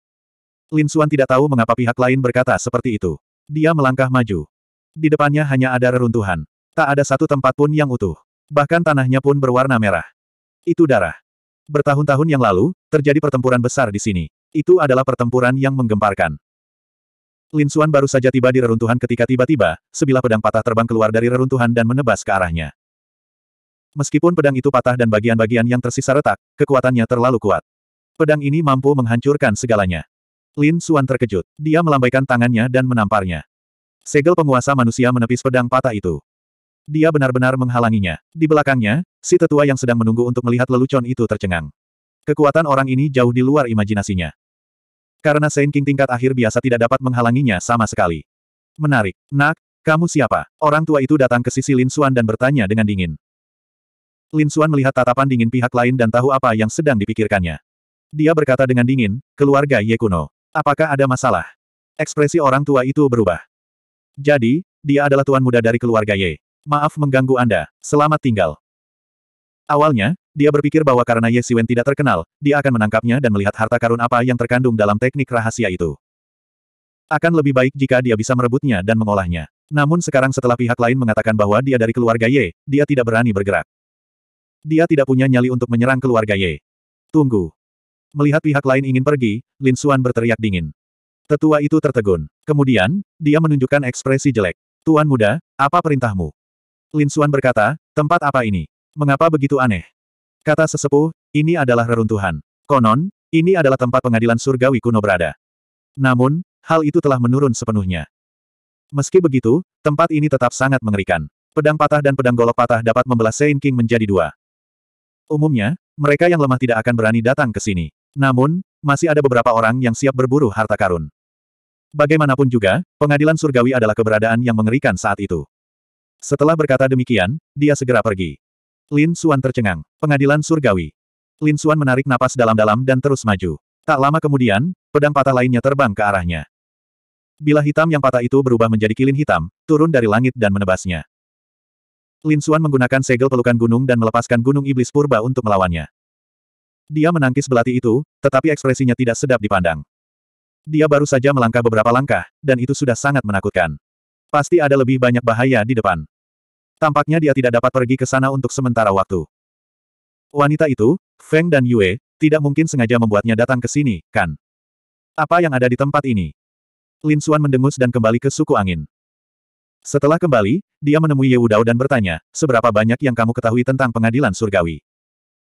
Lin Suan tidak tahu mengapa pihak lain berkata seperti itu. Dia melangkah maju. Di depannya hanya ada reruntuhan. Tak ada satu tempat pun yang utuh. Bahkan tanahnya pun berwarna merah. Itu darah. Bertahun-tahun yang lalu, terjadi pertempuran besar di sini. Itu adalah pertempuran yang menggemparkan. Lin Xuan baru saja tiba di reruntuhan ketika tiba-tiba, sebilah pedang patah terbang keluar dari reruntuhan dan menebas ke arahnya. Meskipun pedang itu patah dan bagian-bagian yang tersisa retak, kekuatannya terlalu kuat. Pedang ini mampu menghancurkan segalanya. Lin Xuan terkejut. Dia melambaikan tangannya dan menamparnya. Segel penguasa manusia menepis pedang patah itu. Dia benar-benar menghalanginya. Di belakangnya, si tetua yang sedang menunggu untuk melihat lelucon itu tercengang. Kekuatan orang ini jauh di luar imajinasinya. Karena Saint King tingkat akhir biasa tidak dapat menghalanginya sama sekali. Menarik. Nak, kamu siapa? Orang tua itu datang ke sisi Lin Xuan dan bertanya dengan dingin. Lin Xuan melihat tatapan dingin pihak lain dan tahu apa yang sedang dipikirkannya. Dia berkata dengan dingin, keluarga Ye Kuno. Apakah ada masalah? Ekspresi orang tua itu berubah. Jadi, dia adalah tuan muda dari keluarga Ye. Maaf mengganggu Anda. Selamat tinggal. Awalnya, dia berpikir bahwa karena Ye Siwen tidak terkenal, dia akan menangkapnya dan melihat harta karun apa yang terkandung dalam teknik rahasia itu. Akan lebih baik jika dia bisa merebutnya dan mengolahnya. Namun sekarang setelah pihak lain mengatakan bahwa dia dari keluarga Ye, dia tidak berani bergerak. Dia tidak punya nyali untuk menyerang keluarga Ye. Tunggu. Melihat pihak lain ingin pergi, Lin Suan berteriak dingin. Tetua itu tertegun. Kemudian, dia menunjukkan ekspresi jelek. Tuan muda, apa perintahmu? Lin Suan berkata, tempat apa ini? Mengapa begitu aneh? Kata sesepuh, ini adalah reruntuhan. Konon, ini adalah tempat pengadilan surgawi kuno berada. Namun, hal itu telah menurun sepenuhnya. Meski begitu, tempat ini tetap sangat mengerikan. Pedang patah dan pedang golok patah dapat membelah Saint King menjadi dua. Umumnya, mereka yang lemah tidak akan berani datang ke sini. Namun, masih ada beberapa orang yang siap berburu harta karun. Bagaimanapun juga, pengadilan surgawi adalah keberadaan yang mengerikan saat itu. Setelah berkata demikian, dia segera pergi. Lin Suan tercengang. Pengadilan surgawi. Lin Suan menarik napas dalam-dalam dan terus maju. Tak lama kemudian, pedang patah lainnya terbang ke arahnya. Bila hitam yang patah itu berubah menjadi kilin hitam, turun dari langit dan menebasnya. Lin Suan menggunakan segel pelukan gunung dan melepaskan gunung iblis purba untuk melawannya. Dia menangkis belati itu, tetapi ekspresinya tidak sedap dipandang. Dia baru saja melangkah beberapa langkah, dan itu sudah sangat menakutkan. Pasti ada lebih banyak bahaya di depan. Tampaknya dia tidak dapat pergi ke sana untuk sementara waktu. Wanita itu, Feng dan Yue, tidak mungkin sengaja membuatnya datang ke sini, kan? Apa yang ada di tempat ini? Lin Xuan mendengus dan kembali ke suku angin. Setelah kembali, dia menemui Ye Wudao dan bertanya, seberapa banyak yang kamu ketahui tentang pengadilan surgawi?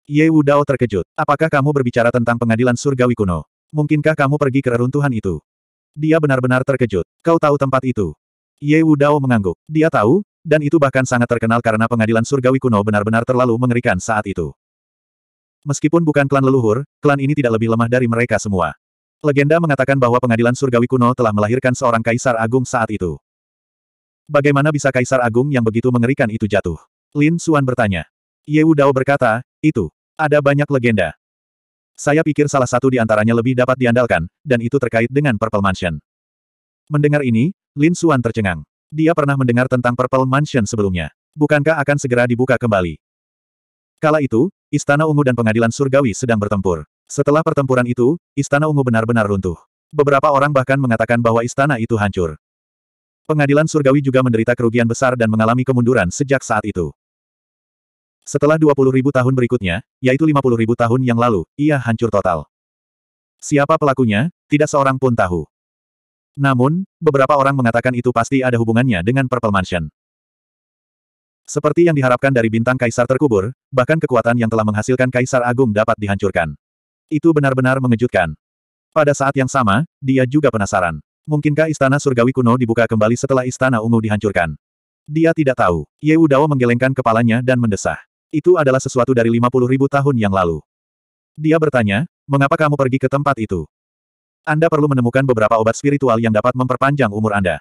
Ye Wudao terkejut, apakah kamu berbicara tentang pengadilan surgawi kuno? Mungkinkah kamu pergi ke reruntuhan itu? Dia benar-benar terkejut. Kau tahu tempat itu? Ye Wudao mengangguk. Dia tahu, dan itu bahkan sangat terkenal karena pengadilan surgawi kuno benar-benar terlalu mengerikan saat itu. Meskipun bukan klan leluhur, klan ini tidak lebih lemah dari mereka semua. Legenda mengatakan bahwa pengadilan surgawi kuno telah melahirkan seorang kaisar agung saat itu. Bagaimana bisa kaisar agung yang begitu mengerikan itu jatuh? Lin Suan bertanya. Ye Dao berkata, itu. Ada banyak legenda. Saya pikir salah satu di antaranya lebih dapat diandalkan, dan itu terkait dengan Purple Mansion. Mendengar ini, Lin Suan tercengang. Dia pernah mendengar tentang Purple Mansion sebelumnya. Bukankah akan segera dibuka kembali? Kala itu, Istana Ungu dan Pengadilan Surgawi sedang bertempur. Setelah pertempuran itu, Istana Ungu benar-benar runtuh. Beberapa orang bahkan mengatakan bahwa istana itu hancur. Pengadilan Surgawi juga menderita kerugian besar dan mengalami kemunduran sejak saat itu. Setelah 20.000 tahun berikutnya, yaitu 50.000 tahun yang lalu, ia hancur total. Siapa pelakunya, tidak seorang pun tahu. Namun, beberapa orang mengatakan itu pasti ada hubungannya dengan Purple Mansion. Seperti yang diharapkan dari bintang kaisar terkubur, bahkan kekuatan yang telah menghasilkan kaisar agung dapat dihancurkan. Itu benar-benar mengejutkan. Pada saat yang sama, dia juga penasaran. Mungkinkah istana surgawi kuno dibuka kembali setelah istana ungu dihancurkan? Dia tidak tahu. Ye Dao menggelengkan kepalanya dan mendesah. Itu adalah sesuatu dari 50.000 tahun yang lalu. Dia bertanya, mengapa kamu pergi ke tempat itu? Anda perlu menemukan beberapa obat spiritual yang dapat memperpanjang umur Anda.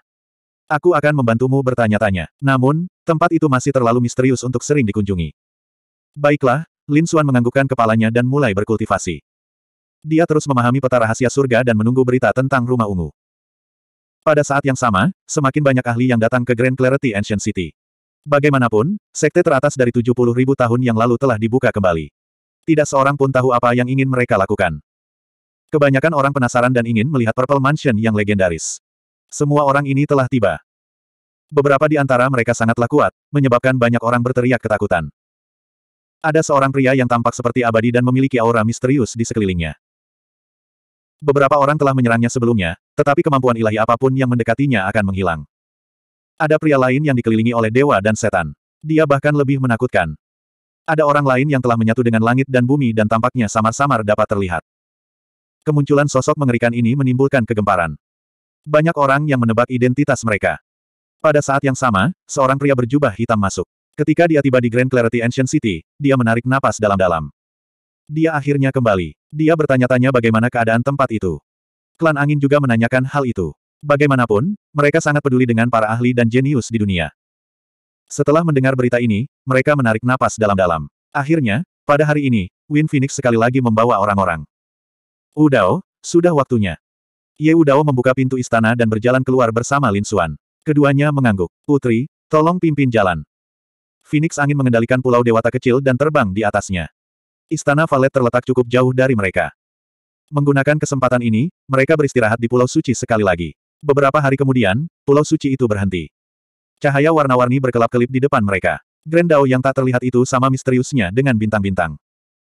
Aku akan membantumu bertanya-tanya. Namun, tempat itu masih terlalu misterius untuk sering dikunjungi. Baiklah, Lin Xuan menganggukkan kepalanya dan mulai berkultivasi. Dia terus memahami peta rahasia surga dan menunggu berita tentang rumah ungu. Pada saat yang sama, semakin banyak ahli yang datang ke Grand Clarity Ancient City. Bagaimanapun, sekte teratas dari puluh ribu tahun yang lalu telah dibuka kembali. Tidak seorang pun tahu apa yang ingin mereka lakukan. Kebanyakan orang penasaran dan ingin melihat Purple Mansion yang legendaris. Semua orang ini telah tiba. Beberapa di antara mereka sangatlah kuat, menyebabkan banyak orang berteriak ketakutan. Ada seorang pria yang tampak seperti abadi dan memiliki aura misterius di sekelilingnya. Beberapa orang telah menyerangnya sebelumnya, tetapi kemampuan ilahi apapun yang mendekatinya akan menghilang. Ada pria lain yang dikelilingi oleh dewa dan setan. Dia bahkan lebih menakutkan. Ada orang lain yang telah menyatu dengan langit dan bumi dan tampaknya samar-samar dapat terlihat. Kemunculan sosok mengerikan ini menimbulkan kegemparan. Banyak orang yang menebak identitas mereka. Pada saat yang sama, seorang pria berjubah hitam masuk. Ketika dia tiba di Grand Clarity Ancient City, dia menarik napas dalam-dalam. Dia akhirnya kembali. Dia bertanya-tanya bagaimana keadaan tempat itu. Klan Angin juga menanyakan hal itu. Bagaimanapun, mereka sangat peduli dengan para ahli dan jenius di dunia. Setelah mendengar berita ini, mereka menarik napas dalam-dalam. Akhirnya, pada hari ini, Win Phoenix sekali lagi membawa orang-orang. Udao, sudah waktunya. Ye Udao membuka pintu istana dan berjalan keluar bersama Lin Xuan. Keduanya mengangguk. Putri, tolong pimpin jalan. Phoenix angin mengendalikan pulau dewata kecil dan terbang di atasnya. Istana Valet terletak cukup jauh dari mereka. Menggunakan kesempatan ini, mereka beristirahat di Pulau Suci sekali lagi. Beberapa hari kemudian, Pulau Suci itu berhenti. Cahaya warna-warni berkelap-kelip di depan mereka. Grendau yang tak terlihat itu sama misteriusnya dengan bintang-bintang.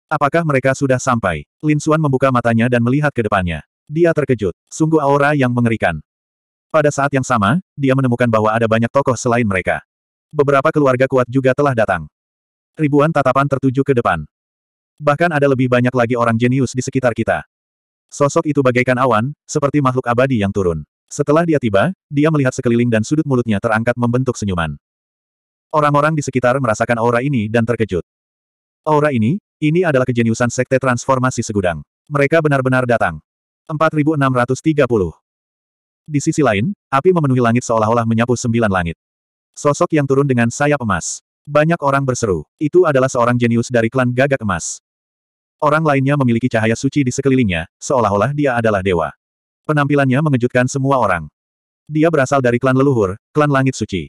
Apakah mereka sudah sampai? Lin Xuan membuka matanya dan melihat ke depannya. Dia terkejut. Sungguh aura yang mengerikan. Pada saat yang sama, dia menemukan bahwa ada banyak tokoh selain mereka. Beberapa keluarga kuat juga telah datang. Ribuan tatapan tertuju ke depan. Bahkan ada lebih banyak lagi orang jenius di sekitar kita. Sosok itu bagaikan awan, seperti makhluk abadi yang turun. Setelah dia tiba, dia melihat sekeliling dan sudut mulutnya terangkat membentuk senyuman. Orang-orang di sekitar merasakan aura ini dan terkejut. Aura ini, ini adalah kejeniusan Sekte Transformasi Segudang. Mereka benar-benar datang. 4630. Di sisi lain, api memenuhi langit seolah-olah menyapu sembilan langit. Sosok yang turun dengan sayap emas. Banyak orang berseru. Itu adalah seorang jenius dari klan gagak emas. Orang lainnya memiliki cahaya suci di sekelilingnya, seolah-olah dia adalah dewa. Penampilannya mengejutkan semua orang. Dia berasal dari klan leluhur, klan langit suci.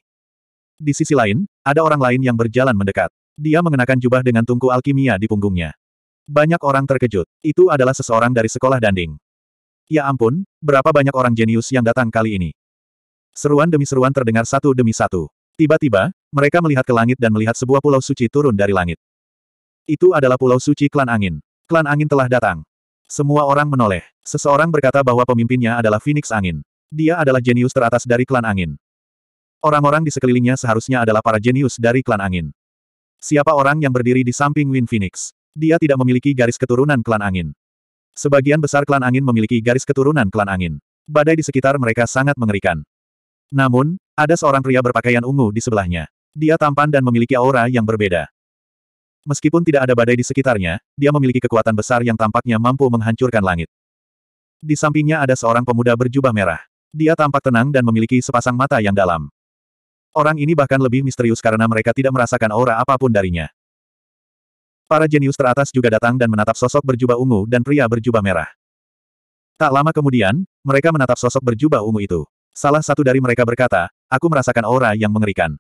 Di sisi lain, ada orang lain yang berjalan mendekat. Dia mengenakan jubah dengan tungku alkimia di punggungnya. Banyak orang terkejut. Itu adalah seseorang dari sekolah danding. Ya ampun, berapa banyak orang jenius yang datang kali ini. Seruan demi seruan terdengar satu demi satu. Tiba-tiba, mereka melihat ke langit dan melihat sebuah pulau suci turun dari langit. Itu adalah pulau suci klan angin. Klan angin telah datang. Semua orang menoleh. Seseorang berkata bahwa pemimpinnya adalah Phoenix Angin. Dia adalah jenius teratas dari klan angin. Orang-orang di sekelilingnya seharusnya adalah para jenius dari klan angin. Siapa orang yang berdiri di samping Win Phoenix? Dia tidak memiliki garis keturunan klan angin. Sebagian besar klan angin memiliki garis keturunan klan angin. Badai di sekitar mereka sangat mengerikan. Namun, ada seorang pria berpakaian ungu di sebelahnya. Dia tampan dan memiliki aura yang berbeda. Meskipun tidak ada badai di sekitarnya, dia memiliki kekuatan besar yang tampaknya mampu menghancurkan langit. Di sampingnya ada seorang pemuda berjubah merah. Dia tampak tenang dan memiliki sepasang mata yang dalam. Orang ini bahkan lebih misterius karena mereka tidak merasakan aura apapun darinya. Para jenius teratas juga datang dan menatap sosok berjubah ungu dan pria berjubah merah. Tak lama kemudian, mereka menatap sosok berjubah ungu itu. Salah satu dari mereka berkata, aku merasakan aura yang mengerikan.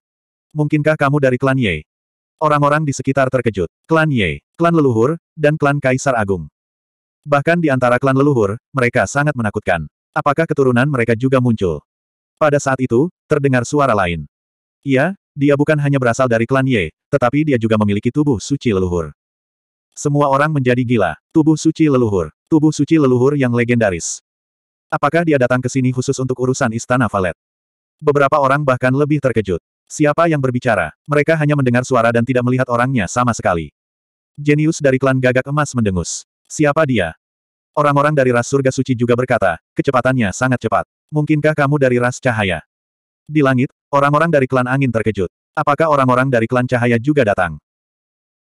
Mungkinkah kamu dari klan Ye? Orang-orang di sekitar terkejut. Klan Ye, klan leluhur, dan klan Kaisar Agung. Bahkan di antara klan leluhur, mereka sangat menakutkan. Apakah keturunan mereka juga muncul? Pada saat itu, terdengar suara lain. Iya, dia bukan hanya berasal dari klan Ye, tetapi dia juga memiliki tubuh suci leluhur. Semua orang menjadi gila. Tubuh suci leluhur. Tubuh suci leluhur yang legendaris. Apakah dia datang ke sini khusus untuk urusan Istana Valet? Beberapa orang bahkan lebih terkejut. Siapa yang berbicara? Mereka hanya mendengar suara dan tidak melihat orangnya sama sekali. Jenius dari klan gagak emas mendengus. Siapa dia? Orang-orang dari ras surga suci juga berkata, kecepatannya sangat cepat. Mungkinkah kamu dari ras cahaya? Di langit, Orang-orang dari klan angin terkejut. Apakah orang-orang dari klan cahaya juga datang?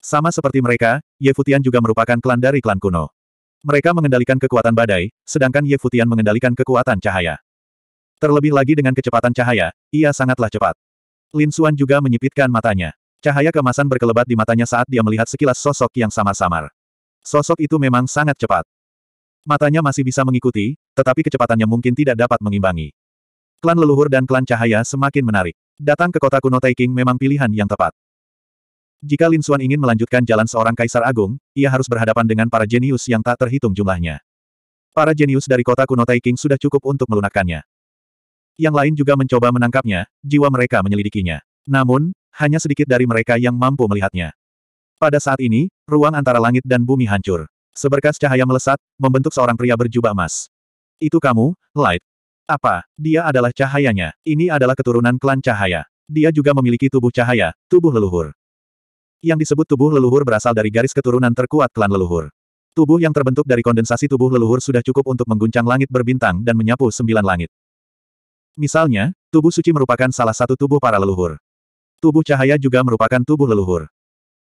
Sama seperti mereka, Ye Futian juga merupakan klan dari klan kuno. Mereka mengendalikan kekuatan badai, sedangkan Ye Futian mengendalikan kekuatan cahaya. Terlebih lagi dengan kecepatan cahaya, ia sangatlah cepat. Lin Xuan juga menyipitkan matanya. Cahaya kemasan berkelebat di matanya saat dia melihat sekilas sosok yang samar-samar. Sosok itu memang sangat cepat. Matanya masih bisa mengikuti, tetapi kecepatannya mungkin tidak dapat mengimbangi. Klan leluhur dan klan cahaya semakin menarik. Datang ke kota kuno Taiking memang pilihan yang tepat. Jika Lin Xuan ingin melanjutkan jalan seorang kaisar agung, ia harus berhadapan dengan para jenius yang tak terhitung jumlahnya. Para jenius dari kota kuno Taiking sudah cukup untuk melunakkannya. Yang lain juga mencoba menangkapnya, jiwa mereka menyelidikinya. Namun, hanya sedikit dari mereka yang mampu melihatnya. Pada saat ini, ruang antara langit dan bumi hancur. Seberkas cahaya melesat, membentuk seorang pria berjubah emas. Itu kamu, Light, apa, dia adalah cahayanya, ini adalah keturunan klan cahaya. Dia juga memiliki tubuh cahaya, tubuh leluhur. Yang disebut tubuh leluhur berasal dari garis keturunan terkuat klan leluhur. Tubuh yang terbentuk dari kondensasi tubuh leluhur sudah cukup untuk mengguncang langit berbintang dan menyapu sembilan langit. Misalnya, tubuh suci merupakan salah satu tubuh para leluhur. Tubuh cahaya juga merupakan tubuh leluhur.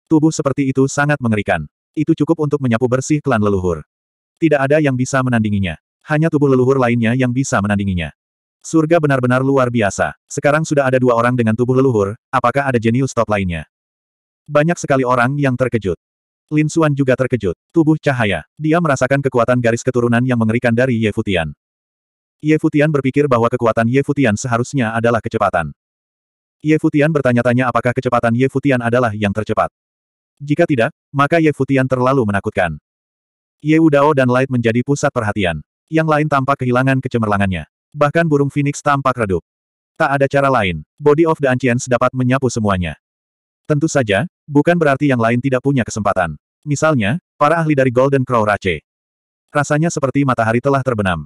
Tubuh seperti itu sangat mengerikan. Itu cukup untuk menyapu bersih klan leluhur. Tidak ada yang bisa menandinginya. Hanya tubuh leluhur lainnya yang bisa menandinginya. Surga benar-benar luar biasa. Sekarang sudah ada dua orang dengan tubuh leluhur, apakah ada jenius top lainnya? Banyak sekali orang yang terkejut. Lin Suan juga terkejut. Tubuh cahaya. Dia merasakan kekuatan garis keturunan yang mengerikan dari Ye Futian. Ye Futian berpikir bahwa kekuatan Ye Futian seharusnya adalah kecepatan. Ye Futian bertanya-tanya apakah kecepatan Ye Futian adalah yang tercepat. Jika tidak, maka Ye Futian terlalu menakutkan. Ye Udao dan Light menjadi pusat perhatian. Yang lain tampak kehilangan kecemerlangannya. Bahkan burung Phoenix tampak redup. Tak ada cara lain, Body of the Ancients dapat menyapu semuanya. Tentu saja, bukan berarti yang lain tidak punya kesempatan. Misalnya, para ahli dari Golden Crow Race. Rasanya seperti matahari telah terbenam.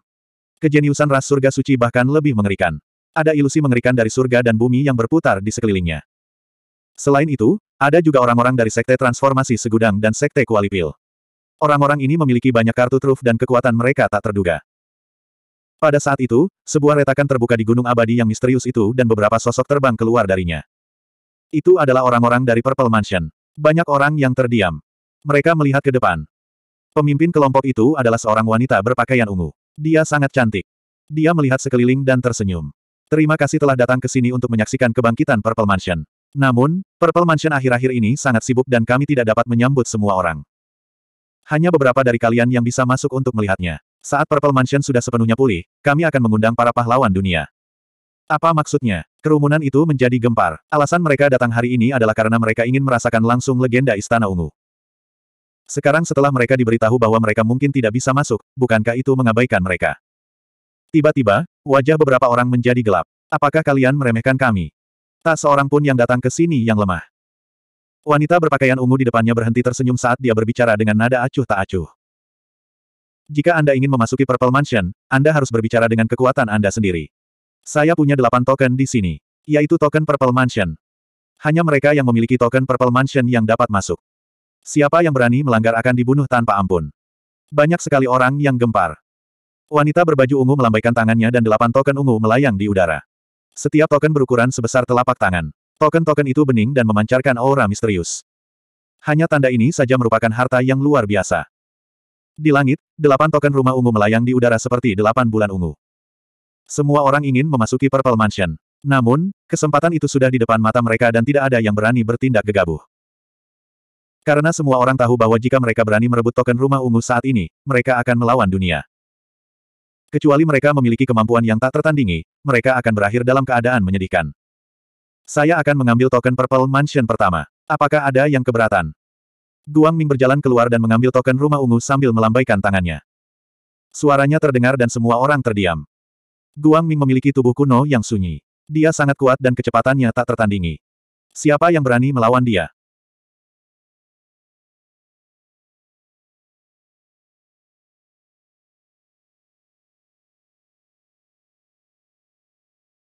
Kejeniusan ras surga suci bahkan lebih mengerikan. Ada ilusi mengerikan dari surga dan bumi yang berputar di sekelilingnya. Selain itu, ada juga orang-orang dari Sekte Transformasi Segudang dan Sekte Kualipil. Orang-orang ini memiliki banyak kartu truf dan kekuatan mereka tak terduga. Pada saat itu, sebuah retakan terbuka di Gunung Abadi yang misterius itu dan beberapa sosok terbang keluar darinya. Itu adalah orang-orang dari Purple Mansion. Banyak orang yang terdiam. Mereka melihat ke depan. Pemimpin kelompok itu adalah seorang wanita berpakaian ungu. Dia sangat cantik. Dia melihat sekeliling dan tersenyum. Terima kasih telah datang ke sini untuk menyaksikan kebangkitan Purple Mansion. Namun, Purple Mansion akhir-akhir ini sangat sibuk dan kami tidak dapat menyambut semua orang. Hanya beberapa dari kalian yang bisa masuk untuk melihatnya. Saat Purple Mansion sudah sepenuhnya pulih, kami akan mengundang para pahlawan dunia. Apa maksudnya? Kerumunan itu menjadi gempar. Alasan mereka datang hari ini adalah karena mereka ingin merasakan langsung legenda Istana Ungu. Sekarang setelah mereka diberitahu bahwa mereka mungkin tidak bisa masuk, bukankah itu mengabaikan mereka? Tiba-tiba, wajah beberapa orang menjadi gelap. Apakah kalian meremehkan kami? Tak seorang pun yang datang ke sini yang lemah. Wanita berpakaian ungu di depannya berhenti tersenyum saat dia berbicara dengan nada acuh tak acuh. Jika Anda ingin memasuki Purple Mansion, Anda harus berbicara dengan kekuatan Anda sendiri. Saya punya delapan token di sini, yaitu token Purple Mansion. Hanya mereka yang memiliki token Purple Mansion yang dapat masuk. Siapa yang berani melanggar akan dibunuh tanpa ampun. Banyak sekali orang yang gempar. Wanita berbaju ungu melambaikan tangannya dan delapan token ungu melayang di udara. Setiap token berukuran sebesar telapak tangan. Token-token itu bening dan memancarkan aura misterius. Hanya tanda ini saja merupakan harta yang luar biasa. Di langit, delapan token rumah ungu melayang di udara seperti delapan bulan ungu. Semua orang ingin memasuki Purple Mansion. Namun, kesempatan itu sudah di depan mata mereka dan tidak ada yang berani bertindak gegabah. Karena semua orang tahu bahwa jika mereka berani merebut token rumah ungu saat ini, mereka akan melawan dunia. Kecuali mereka memiliki kemampuan yang tak tertandingi, mereka akan berakhir dalam keadaan menyedihkan. Saya akan mengambil token Purple Mansion pertama. Apakah ada yang keberatan? Guang Ming berjalan keluar dan mengambil token rumah ungu sambil melambaikan tangannya. Suaranya terdengar dan semua orang terdiam. Guang Ming memiliki tubuh kuno yang sunyi. Dia sangat kuat dan kecepatannya tak tertandingi. Siapa yang berani melawan dia?